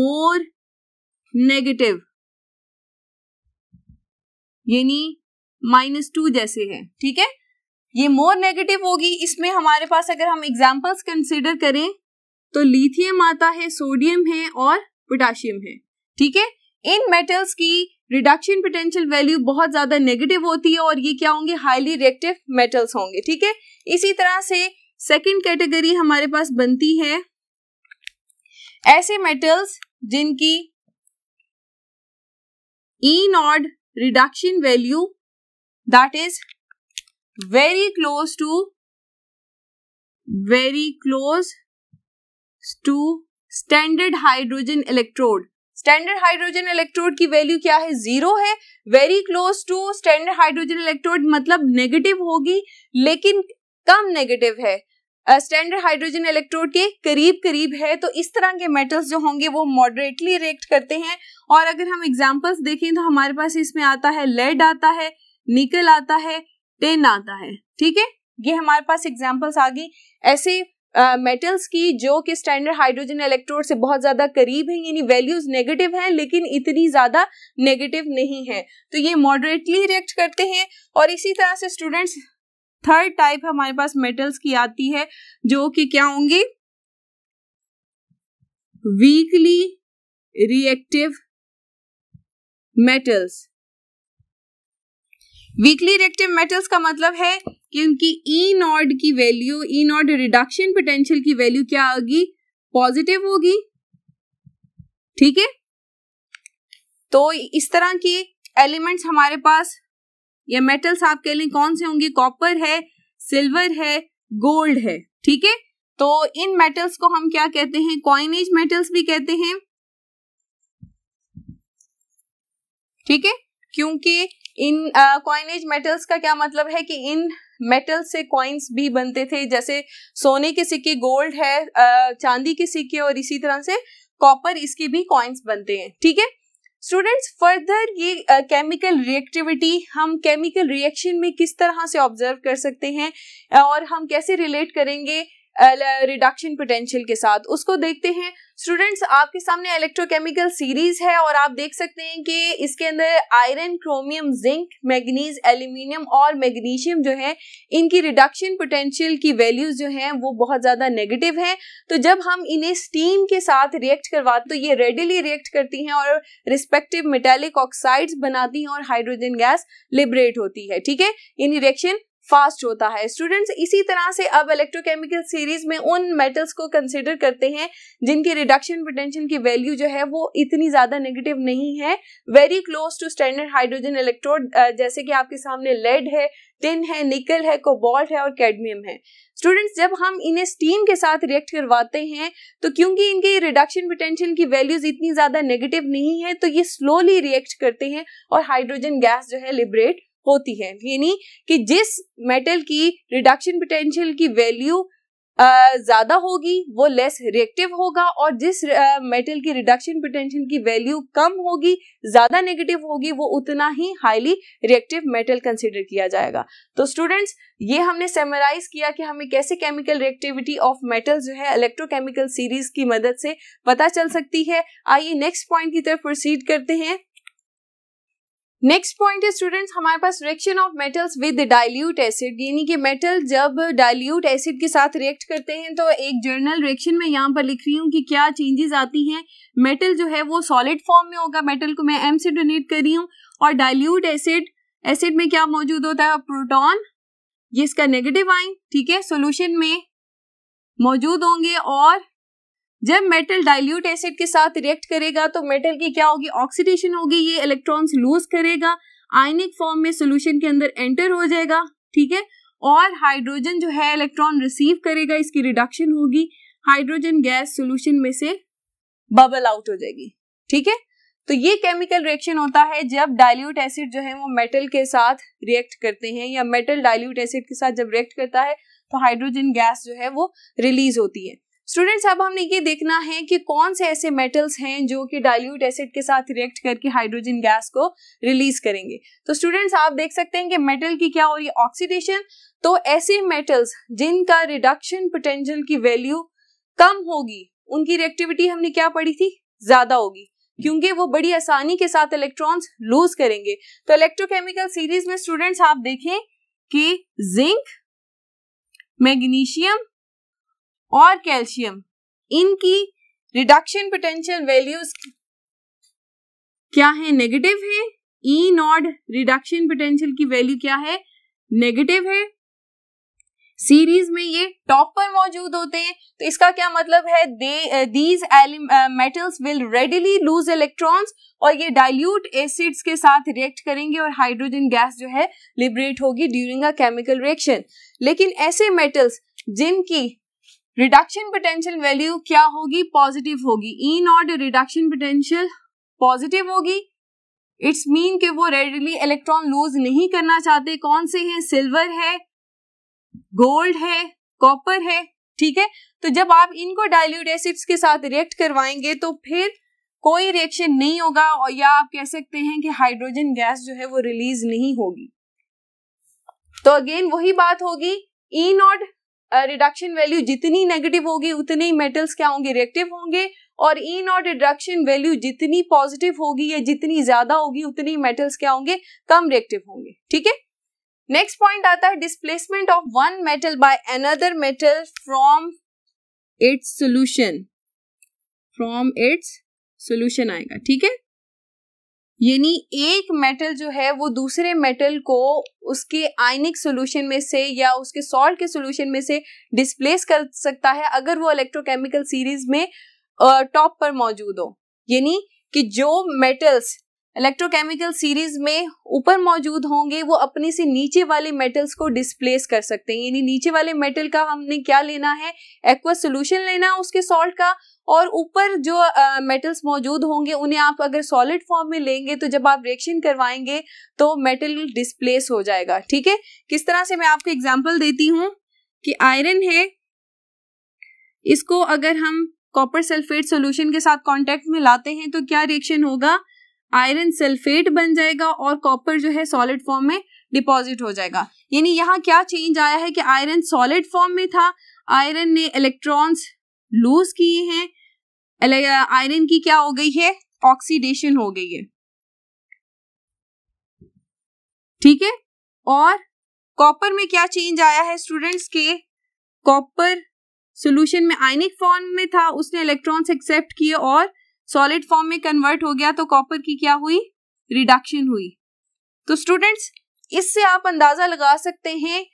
मोर नेगेटिव यानी माइनस टू जैसे है ठीक है ये मोर नेगेटिव होगी इसमें हमारे पास अगर हम एग्जाम्पल्स कंसिडर करें तो लिथियम आता है सोडियम है और पोटाशियम है ठीक है इन मेटल्स की रिडक्शन पोटेंशियल वैल्यू बहुत ज्यादा नेगेटिव होती है और ये क्या होंगे हाईली रिएक्टिव मेटल्स होंगे ठीक है इसी तरह से सेकंड कैटेगरी हमारे पास बनती है ऐसे मेटल्स जिनकी E naught reduction value that is very close to very close to standard hydrogen electrode standard hydrogen electrode की वैल्यू क्या है जीरो है very close to standard hydrogen electrode मतलब नेगेटिव होगी लेकिन कम नेगेटिव है स्टैंडर्ड हाइड्रोजन इलेक्ट्रोड के करीब करीब है तो इस तरह के मेटल्स जो होंगे वो मॉडरेटली रिएक्ट करते हैं और अगर हम एग्जाम्पल्स देखें तो हमारे पास इसमें आता है लेड आता है निकल आता है टेन आता है ठीक है ये हमारे पास एग्जाम्पल्स आ गई ऐसे मेटल्स uh, की जो कि स्टैंडर्ड हाइड्रोजन इलेक्ट्रोड से बहुत ज्यादा करीब है यानी वैल्यूज नेगेटिव हैं लेकिन इतनी ज्यादा नेगेटिव नहीं है तो ये मॉडरेटली रिएक्ट करते हैं और इसी तरह से स्टूडेंट्स थर्ड टाइप हमारे पास मेटल्स की आती है जो कि क्या होंगी weakly reactive metals weakly reactive metals का मतलब है कि उनकी ई नॉड की value E naught reduction potential की वैल्यू क्या आगी पॉजिटिव होगी ठीक है तो इस तरह के एलिमेंट्स हमारे पास ये मेटल्स आपके लिए कौन से होंगे कॉपर है सिल्वर है गोल्ड है ठीक है तो इन मेटल्स को हम क्या कहते हैं कॉइनेज मेटल्स भी कहते हैं ठीक है क्योंकि इन कॉइनेज मेटल्स का क्या मतलब है कि इन मेटल से कॉइन्स भी बनते थे जैसे सोने के सिक्के गोल्ड है uh, चांदी के सिक्के और इसी तरह से कॉपर इसके भी कॉइन्स बनते हैं ठीक है स्टूडेंट्स फर्दर ये केमिकल uh, रिएक्टिविटी हम केमिकल रिएक्शन में किस तरह से ऑब्जर्व कर सकते हैं और हम कैसे रिलेट करेंगे रिडक्शन uh, पोटेंशियल के साथ उसको देखते हैं स्टूडेंट्स आपके सामने इलेक्ट्रोकेमिकल सीरीज है और आप देख सकते हैं कि इसके अंदर iron chromium zinc manganese aluminium और मैग्नीशियम जो है इनकी रिडक्शन पोटेंशियल की वैल्यूज जो हैं वो बहुत ज़्यादा नेगेटिव हैं तो जब हम इन्हें स्टीम के साथ रिएक्ट करवाते तो ये रेडिली रिएक्ट करती हैं और रिस्पेक्टिव मेटेलिक ऑक्साइड्स बनाती हैं और हाइड्रोजन गैस लिबरेट होती है ठीक है इन रिएक्शन फास्ट होता है स्टूडेंट्स इसी तरह से अब इलेक्ट्रोकेमिकल सीरीज में उन मेटल्स को कंसिडर करते हैं जिनकी रिडक्शन पोटेंशियल की वैल्यू जो है वो इतनी ज्यादा नेगेटिव नहीं है very close to standard hydrogen electrode जैसे कि आपके सामने लेड है टिन है निकल है कोबाल्ट है और कैडमियम है स्टूडेंट्स जब हम इन्हें स्टीम के साथ रिएक्ट करवाते हैं तो क्योंकि इनके रिडक्शन पोटेंशियल की वैल्यूज इतनी ज्यादा नेगेटिव नहीं है तो ये स्लोली रिएक्ट करते हैं और हाइड्रोजन गैस जो है लिबरेट होती है यानी कि जिस मेटल की रिडक्शन पोटेंशियल की वैल्यू ज्यादा होगी वो लेस रिएक्टिव होगा और जिस मेटल की रिडक्शन पोटेंशियल की वैल्यू कम होगी ज्यादा नेगेटिव होगी वो उतना ही हाईली रिएक्टिव मेटल कंसिडर किया जाएगा तो स्टूडेंट्स ये हमने सेमराइज किया कि हमें कैसे केमिकल रिएक्टिविटी ऑफ मेटल जो है इलेक्ट्रोकेमिकल सीरीज की मदद से पता चल सकती है आइए नेक्स्ट पॉइंट की तरफ प्रोसीड करते हैं नेक्स्ट पॉइंट है स्टूडेंट्स हमारे पास reaction of metals with dilute acid यानी कि मेटल जब डाइल्यूट एसिड के साथ रिएक्ट करते हैं तो एक जर्नल रिएक्शन में यहाँ पर लिख रही हूँ कि क्या चेंजेस आती हैं मेटल जो है वो सॉलिड फॉर्म में होगा मेटल को मैं एम से डोनेट कर रही हूँ और डाइल्यूट एसिड एसिड में क्या मौजूद होता है प्रोटोन ये इसका नेगेटिव आइन ठीक है सोल्यूशन में मौजूद होंगे और जब मेटल डाइल्यूट एसिड के साथ रिएक्ट करेगा तो मेटल की क्या होगी ऑक्सीडेशन होगी ये इलेक्ट्रॉन्स लूज करेगा आयनिक फॉर्म में सोल्यूशन के अंदर एंटर हो जाएगा ठीक है और हाइड्रोजन जो है इलेक्ट्रॉन रिसीव करेगा इसकी रिडक्शन होगी हाइड्रोजन गैस सोल्यूशन में से बबल आउट हो जाएगी ठीक है तो ये केमिकल रिएक्शन होता है जब डाइल्यूट एसिड जो है वो मेटल के साथ रिएक्ट करते हैं या मेटल डाइल्यूट एसिड के साथ जब रिएक्ट करता है तो हाइड्रोजन गैस जो है वो रिलीज होती है स्टूडेंट्स अब हमने ये देखना है कि कौन से ऐसे मेटल्स हैं जो कि डाइल्यूट एसिड के साथ रिएक्ट करके हाइड्रोजन गैस को रिलीज करेंगे तो स्टूडेंट्स आप देख सकते हैं कि मेटल की क्या हो रही है ऑक्सीडेशन तो ऐसे मेटल्स जिनका रिडक्शन पोटेंशियल की वैल्यू कम होगी उनकी रिएक्टिविटी हमने क्या पढ़ी थी ज्यादा होगी क्योंकि वो बड़ी आसानी के साथ इलेक्ट्रॉन्स लूज करेंगे तो इलेक्ट्रोकेमिकल सीरीज में स्टूडेंट्स आप देखें कि जिंक मैग्नीशियम और कैल्शियम इनकी रिडक्शन पोटेंशियल वैल्यूज क्या है नेगेटिव है ई नॉड रिडक्शन पोटेंशियल की वैल्यू क्या है नेगेटिव है सीरीज में ये टॉप पर मौजूद होते हैं तो इसका क्या मतलब है they these metals will readily lose electrons और ये डाइल्यूट एसिड्स के साथ रिएक्ट करेंगे और हाइड्रोजन गैस जो है लिबरेट होगी ड्यूरिंग अ केमिकल रिएक्शन लेकिन ऐसे मेटल्स जिनकी रिडक्शन पोटेंशियल वैल्यू क्या होगी पॉजिटिव होगी E naught reduction potential positive होगी इट्स मीन कि वो रेडली इलेक्ट्रॉन लूज नहीं करना चाहते कौन से हैं सिल्वर है गोल्ड है कॉपर है ठीक है तो जब आप इनको डाइल्यूट एसिड्स के साथ रिएक्ट करवाएंगे तो फिर कोई रिएक्शन नहीं होगा और या आप कह सकते हैं कि हाइड्रोजन गैस जो है वो रिलीज नहीं होगी तो अगेन वही बात होगी E e naught reduction value जितनी नेगेटिव होगी उतने ही मेटल्स क्या होंगे रिएक्टिव होंगे और ई नॉट रिडक्शन वैल्यू जितनी पॉजिटिव होगी या जितनी ज्यादा होगी उतने ही मेटल्स क्या होंगे कम रिएक्टिव होंगे ठीक है नेक्स्ट पॉइंट आता है displacement of one metal by another metal from its solution from its solution आएगा ठीक है यानी एक मेटल जो है वो दूसरे मेटल को उसके आयनिक सॉल्यूशन में से या उसके सॉल्ट के सॉल्यूशन में से डिस्प्लेस कर सकता है अगर वो इलेक्ट्रोकेमिकल सीरीज में टॉप पर मौजूद हो यानी कि जो मेटल्स इलेक्ट्रोकेमिकल सीरीज में ऊपर मौजूद होंगे वो अपने से नीचे वाले मेटल्स को डिस्प्लेस कर सकते हैं यानी नीचे वाले मेटल का हमने क्या लेना है एक्वा सोल्यूशन लेना है उसके सॉल्ट का और ऊपर जो मेटल्स मौजूद होंगे उन्हें आप अगर सॉलिड फॉर्म में लेंगे तो जब आप रिएक्शन करवाएंगे तो मेटल डिस्प्लेस हो जाएगा ठीक है किस तरह से मैं आपको एग्जाम्पल देती हूँ कि आयरन है इसको अगर हम कॉपर सल्फेट सॉल्यूशन के साथ कांटेक्ट में लाते हैं तो क्या रिएक्शन होगा आयरन सल्फेट बन जाएगा और कॉपर जो है सॉलिड फॉर्म में डिपॉजिट हो जाएगा यानी यहाँ क्या चेंज आया है कि आयरन सॉलिड फॉर्म में था आयरन ने इलेक्ट्रॉन्स लूज किए हैं आयरन uh, की क्या हो गई है ऑक्सीडेशन हो गई है ठीक है और कॉपर में क्या चेंज आया है स्टूडेंट्स के कॉपर सॉल्यूशन में आयनिक फॉर्म में था उसने इलेक्ट्रॉन्स एक्सेप्ट किए और सॉलिड फॉर्म में कन्वर्ट हो गया तो कॉपर की क्या हुई रिडक्शन हुई तो स्टूडेंट्स इससे आप अंदाजा लगा सकते हैं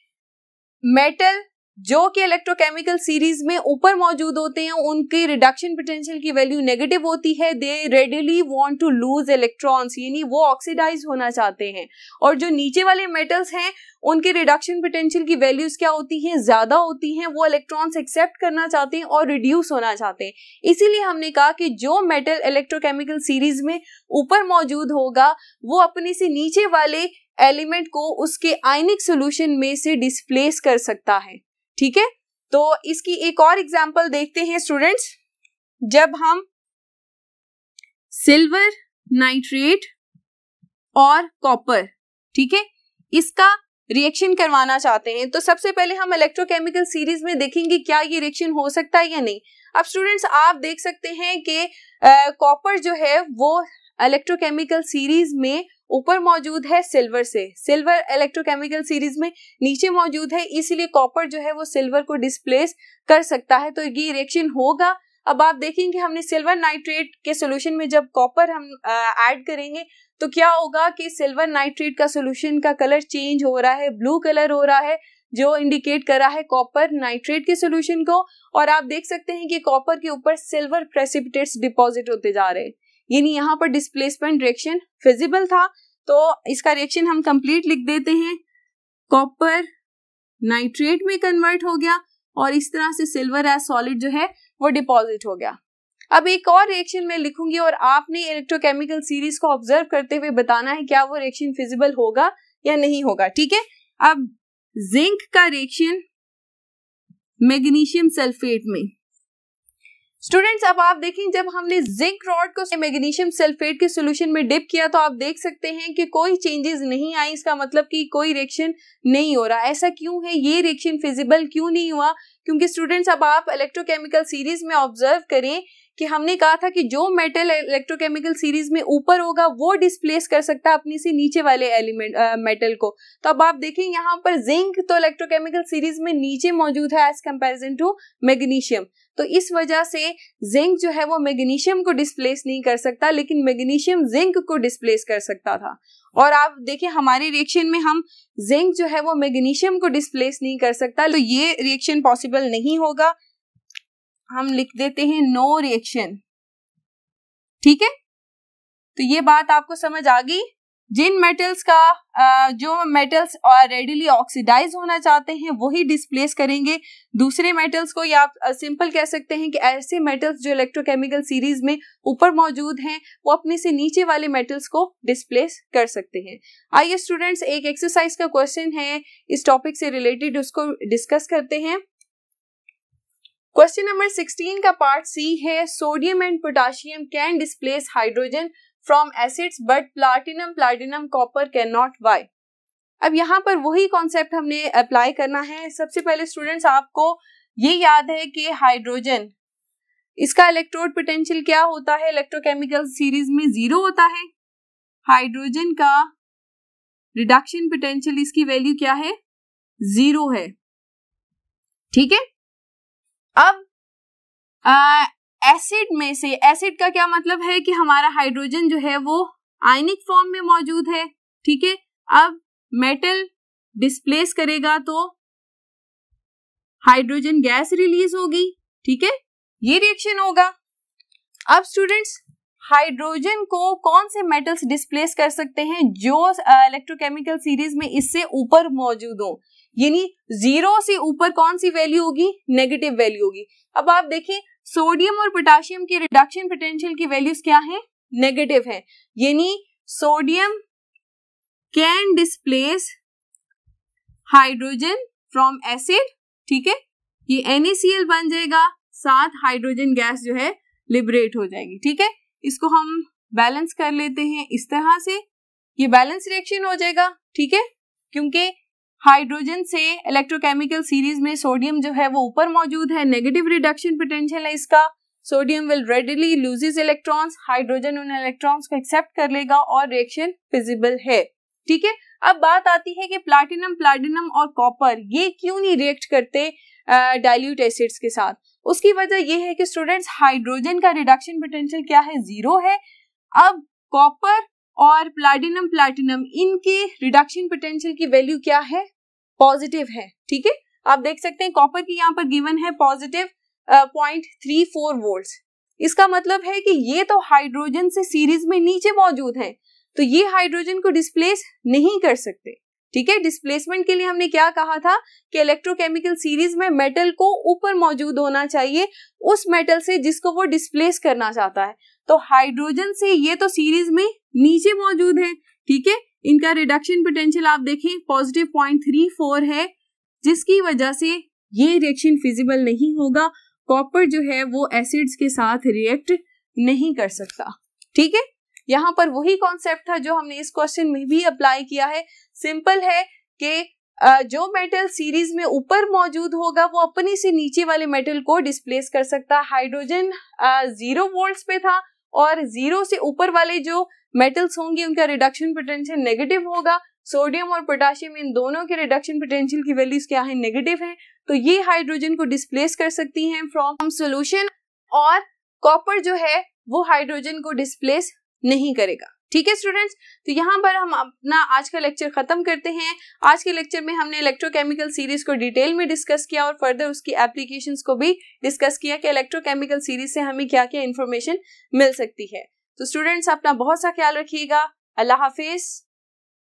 मेटल जो कि इलेक्ट्रोकेमिकल सीरीज में ऊपर मौजूद होते हैं उनकी रिडक्शन पोटेंशियल की वैल्यू नेगेटिव होती है they readily want to lose electrons यानी वो ऑक्सीडाइज होना चाहते हैं और जो नीचे वाले मेटल्स हैं उनके रिडक्शन पोटेंशियल की वैल्यूज क्या होती हैं ज़्यादा होती हैं वो इलेक्ट्रॉन्स एक्सेप्ट करना चाहते हैं और रिड्यूस होना चाहते हैं इसीलिए हमने कहा कि जो मेटल इलेक्ट्रोकेमिकल सीरीज में ऊपर मौजूद होगा वो अपने से नीचे वाले एलिमेंट को उसके आयनिक सोल्यूशन में से डिस्प्लेस कर सकता है ठीक है तो इसकी एक और एग्जाम्पल देखते हैं स्टूडेंट्स जब हम सिल्वर नाइट्रेट और कॉपर ठीक है इसका रिएक्शन करवाना चाहते हैं तो सबसे पहले हम इलेक्ट्रोकेमिकल सीरीज में देखेंगे क्या ये रिएक्शन हो सकता है या नहीं अब स्टूडेंट्स आप देख सकते हैं कि कॉपर जो है वो इलेक्ट्रोकेमिकल सीरीज में ऊपर मौजूद है सिल्वर से सिल्वर इलेक्ट्रोकेमिकल सीरीज में नीचे मौजूद है इसीलिए कॉपर जो है वो सिल्वर को डिस्प्लेस कर सकता है तो ये रिएक्शन होगा अब आप देखेंगे हमने सिल्वर नाइट्रेट के सोल्यूशन में जब कॉपर हम ऐड करेंगे तो क्या होगा कि सिल्वर नाइट्रेट का सोल्यूशन का कलर चेंज हो रहा है ब्लू कलर हो रहा है जो इंडिकेट करा है कॉपर नाइट्रेट के सोल्यूशन को और आप देख सकते हैं कि कॉपर के ऊपर सिल्वर प्रेसिपिटेट्स डिपॉजिट होते जा रहे हैं यानी यहाँ पर डिस्प्लेसमेंट रिएक्शन फिजिबल था तो इसका रिएक्शन हम कंप्लीट लिख देते हैं कॉपर नाइट्रेट में कन्वर्ट हो गया और इस तरह से सिल्वर एज सॉलिड जो है वो डिपॉजिट हो गया अब एक और रिएक्शन मैं लिखूंगी और आपने इलेक्ट्रोकेमिकल सीरीज को ऑब्जर्व करते हुए बताना है क्या वो रिएक्शन फिजिबल होगा या नहीं होगा ठीक है अब जिंक का रिएक्शन मैग्नीशियम सल्फेट में स्टूडेंट्स अब आप देखें जब हमने जिंक रॉड को मैग्नीशियम सल्फेट के सोल्यूशन में डिप किया तो आप देख सकते हैं कि कोई चेंजेस नहीं आई इसका मतलब कि कोई रिएक्शन नहीं हो रहा ऐसा क्यों है ये रिएक्शन फिजिबल क्यों नहीं हुआ क्योंकि स्टूडेंट्स अब आप इलेक्ट्रोकेमिकल सीरीज में ऑब्जर्व करें कि हमने कहा था कि जो मेटल इलेक्ट्रोकेमिकल सीरीज में ऊपर होगा वो डिस्प्लेस कर सकता है अपने से नीचे वाले एलिमेंट मेटल को तो अब आप देखें यहाँ पर जिंक तो इलेक्ट्रोकेमिकल सीरीज में नीचे मौजूद है एज कंपेरिजन टू मैग्नीशियम तो इस वजह से जिंक जो है वो मैग्नीशियम को डिस्प्लेस नहीं कर सकता लेकिन मैग्नीशियम जिंक को डिस्प्लेस कर सकता था और आप देखिए हमारे रिएक्शन में हम जिंक जो है वो मैग्नीशियम को डिस्प्लेस नहीं कर सकता तो ये रिएक्शन पॉसिबल नहीं होगा हम लिख देते हैं नो रिएक्शन ठीक है तो ये बात आपको समझ आ गई जिन मेटल्स का जो मेटल्स रेडिली ऑक्सीडाइज होना चाहते हैं वही डिस्प्लेस करेंगे दूसरे मेटल्स को या आप सिंपल कह सकते हैं कि ऐसे मेटल्स जो इलेक्ट्रोकेमिकल सीरीज में ऊपर मौजूद हैं वो अपने से नीचे वाले मेटल्स को डिस्प्लेस कर सकते हैं आइए स्टूडेंट्स एक एक्सरसाइज का क्वेश्चन है इस टॉपिक से रिलेटेड उसको डिस्कस करते हैं क्वेश्चन नंबर 16 का पार्ट सी है sodium and potassium can displace hydrogen from acids but platinum platinum copper can not why अब यहाँ पर वही कॉन्सेप्ट हमने अप्लाई करना है सबसे पहले स्टूडेंट्स आपको ये याद है कि हाइड्रोजन इसका इलेक्ट्रोड पोटेंशियल क्या होता है इलेक्ट्रोकेमिकल सीरीज में जीरो होता है हाइड्रोजन का रिडक्शन पोटेंशियल इसकी वैल्यू क्या है जीरो है ठीक है अब एसिड में से एसिड का क्या मतलब है कि हमारा हाइड्रोजन जो है वो आयनिक फॉर्म में मौजूद है ठीक है अब मेटल डिस्प्लेस करेगा तो हाइड्रोजन गैस रिलीज होगी ठीक है ये रिएक्शन होगा अब स्टूडेंट्स हाइड्रोजन को कौन से मेटल्स डिस्प्लेस कर सकते हैं जो इलेक्ट्रोकेमिकल सीरीज में इससे ऊपर मौजूद हो यानी जीरो से ऊपर कौन सी वैल्यू होगी नेगेटिव वैल्यू होगी अब आप देखें सोडियम और पोटाशियम के रिडक्शन पोटेंशियल की वैल्यूज क्या है नेगेटिव है यानी sodium can displace hydrogen from acid ठीक है ये NaCl बन जाएगा साथ हाइड्रोजन गैस जो है लिबरेट हो जाएगी ठीक है इसको हम बैलेंस कर लेते हैं इस तरह से ये बैलेंस रिएक्शन हो जाएगा ठीक है क्योंकि हाइड्रोजन से इलेक्ट्रोकेमिकल सीरीज में सोडियम जो है वो ऊपर मौजूद है नेगेटिव रिडक्शन पोटेंशियल है इसका sodium will readily loses electrons hydrogen उन इलेक्ट्रॉन्स को एक्सेप्ट कर लेगा और रिएक्शन फिजिबल है ठीक है अब बात आती है कि प्लाटिनम प्लाटिनम और कॉपर ये क्यों नहीं रिएक्ट करते डाइल्यूट एसिड्स के साथ उसकी वजह यह है कि स्टूडेंट्स हाइड्रोजन का रिडक्शन पोटेंशियल क्या है जीरो है अब कॉपर और प्लाटिनम प्लाटिनम इनके रिडक्शन पोटेंशियल की वैल्यू क्या है पॉजिटिव है ठीक है आप देख सकते हैं कॉपर की यहाँ पर गिवन है positive point three four volt इसका मतलब है कि ये तो हाइड्रोजन से सीरीज में नीचे मौजूद है तो ये हाइड्रोजन को डिस्प्लेस नहीं कर सकते ठीक है डिस्प्लेसमेंट के लिए हमने क्या कहा था कि इलेक्ट्रोकेमिकल सीरीज में मेटल को ऊपर मौजूद होना चाहिए उस मेटल से जिसको वो डिस्प्लेस करना चाहता है तो हाइड्रोजन से ये तो सीरीज में नीचे मौजूद है ठीक है इनका रिडक्शन पोटेंशियल आप देखें पॉजिटिव पॉइंट थ्री फोर है जिसकी वजह से ये रिएक्शन फिजिबल नहीं होगा कॉपर जो है वो एसिड्स के साथ रिएक्ट नहीं कर सकता ठीक है यहाँ पर वही कॉन्सेप्ट था जो हमने इस क्वेश्चन में भी अप्लाई किया है सिंपल है कि जो मेटल सीरीज में ऊपर मौजूद होगा वो अपने से नीचे वाले मेटल को डिस्प्लेस कर सकता हाइड्रोजन जीरो वोल्ट्स पे था और जीरो से ऊपर वाले जो मेटल्स होंगे उनका रिडक्शन पोटेंशियल नेगेटिव होगा सोडियम और पोटाशियम इन दोनों के रिडक्शन पोटेंशियल की वैल्यूज क्या है नेगेटिव है तो ये हाइड्रोजन को डिस्प्लेस कर सकती हैं फ्रॉम सोल्यूशन और कॉपर जो है वो हाइड्रोजन को डिस्प्लेस नहीं करेगा ठीक है स्टूडेंट्स तो यहाँ पर हम अपना आज का लेक्चर खत्म करते हैं आज के लेक्चर में हमने इलेक्ट्रोकेमिकल सीरीज को डिटेल में डिस्कस किया और फर्दर उसकी एप्लीकेशंस को भी डिस्कस किया कि इलेक्ट्रोकेमिकल सीरीज से हमें क्या क्या इन्फॉर्मेशन मिल सकती है तो स्टूडेंट्स अपना बहुत सा ख्याल रखिएगा अल्लाह हाफिज़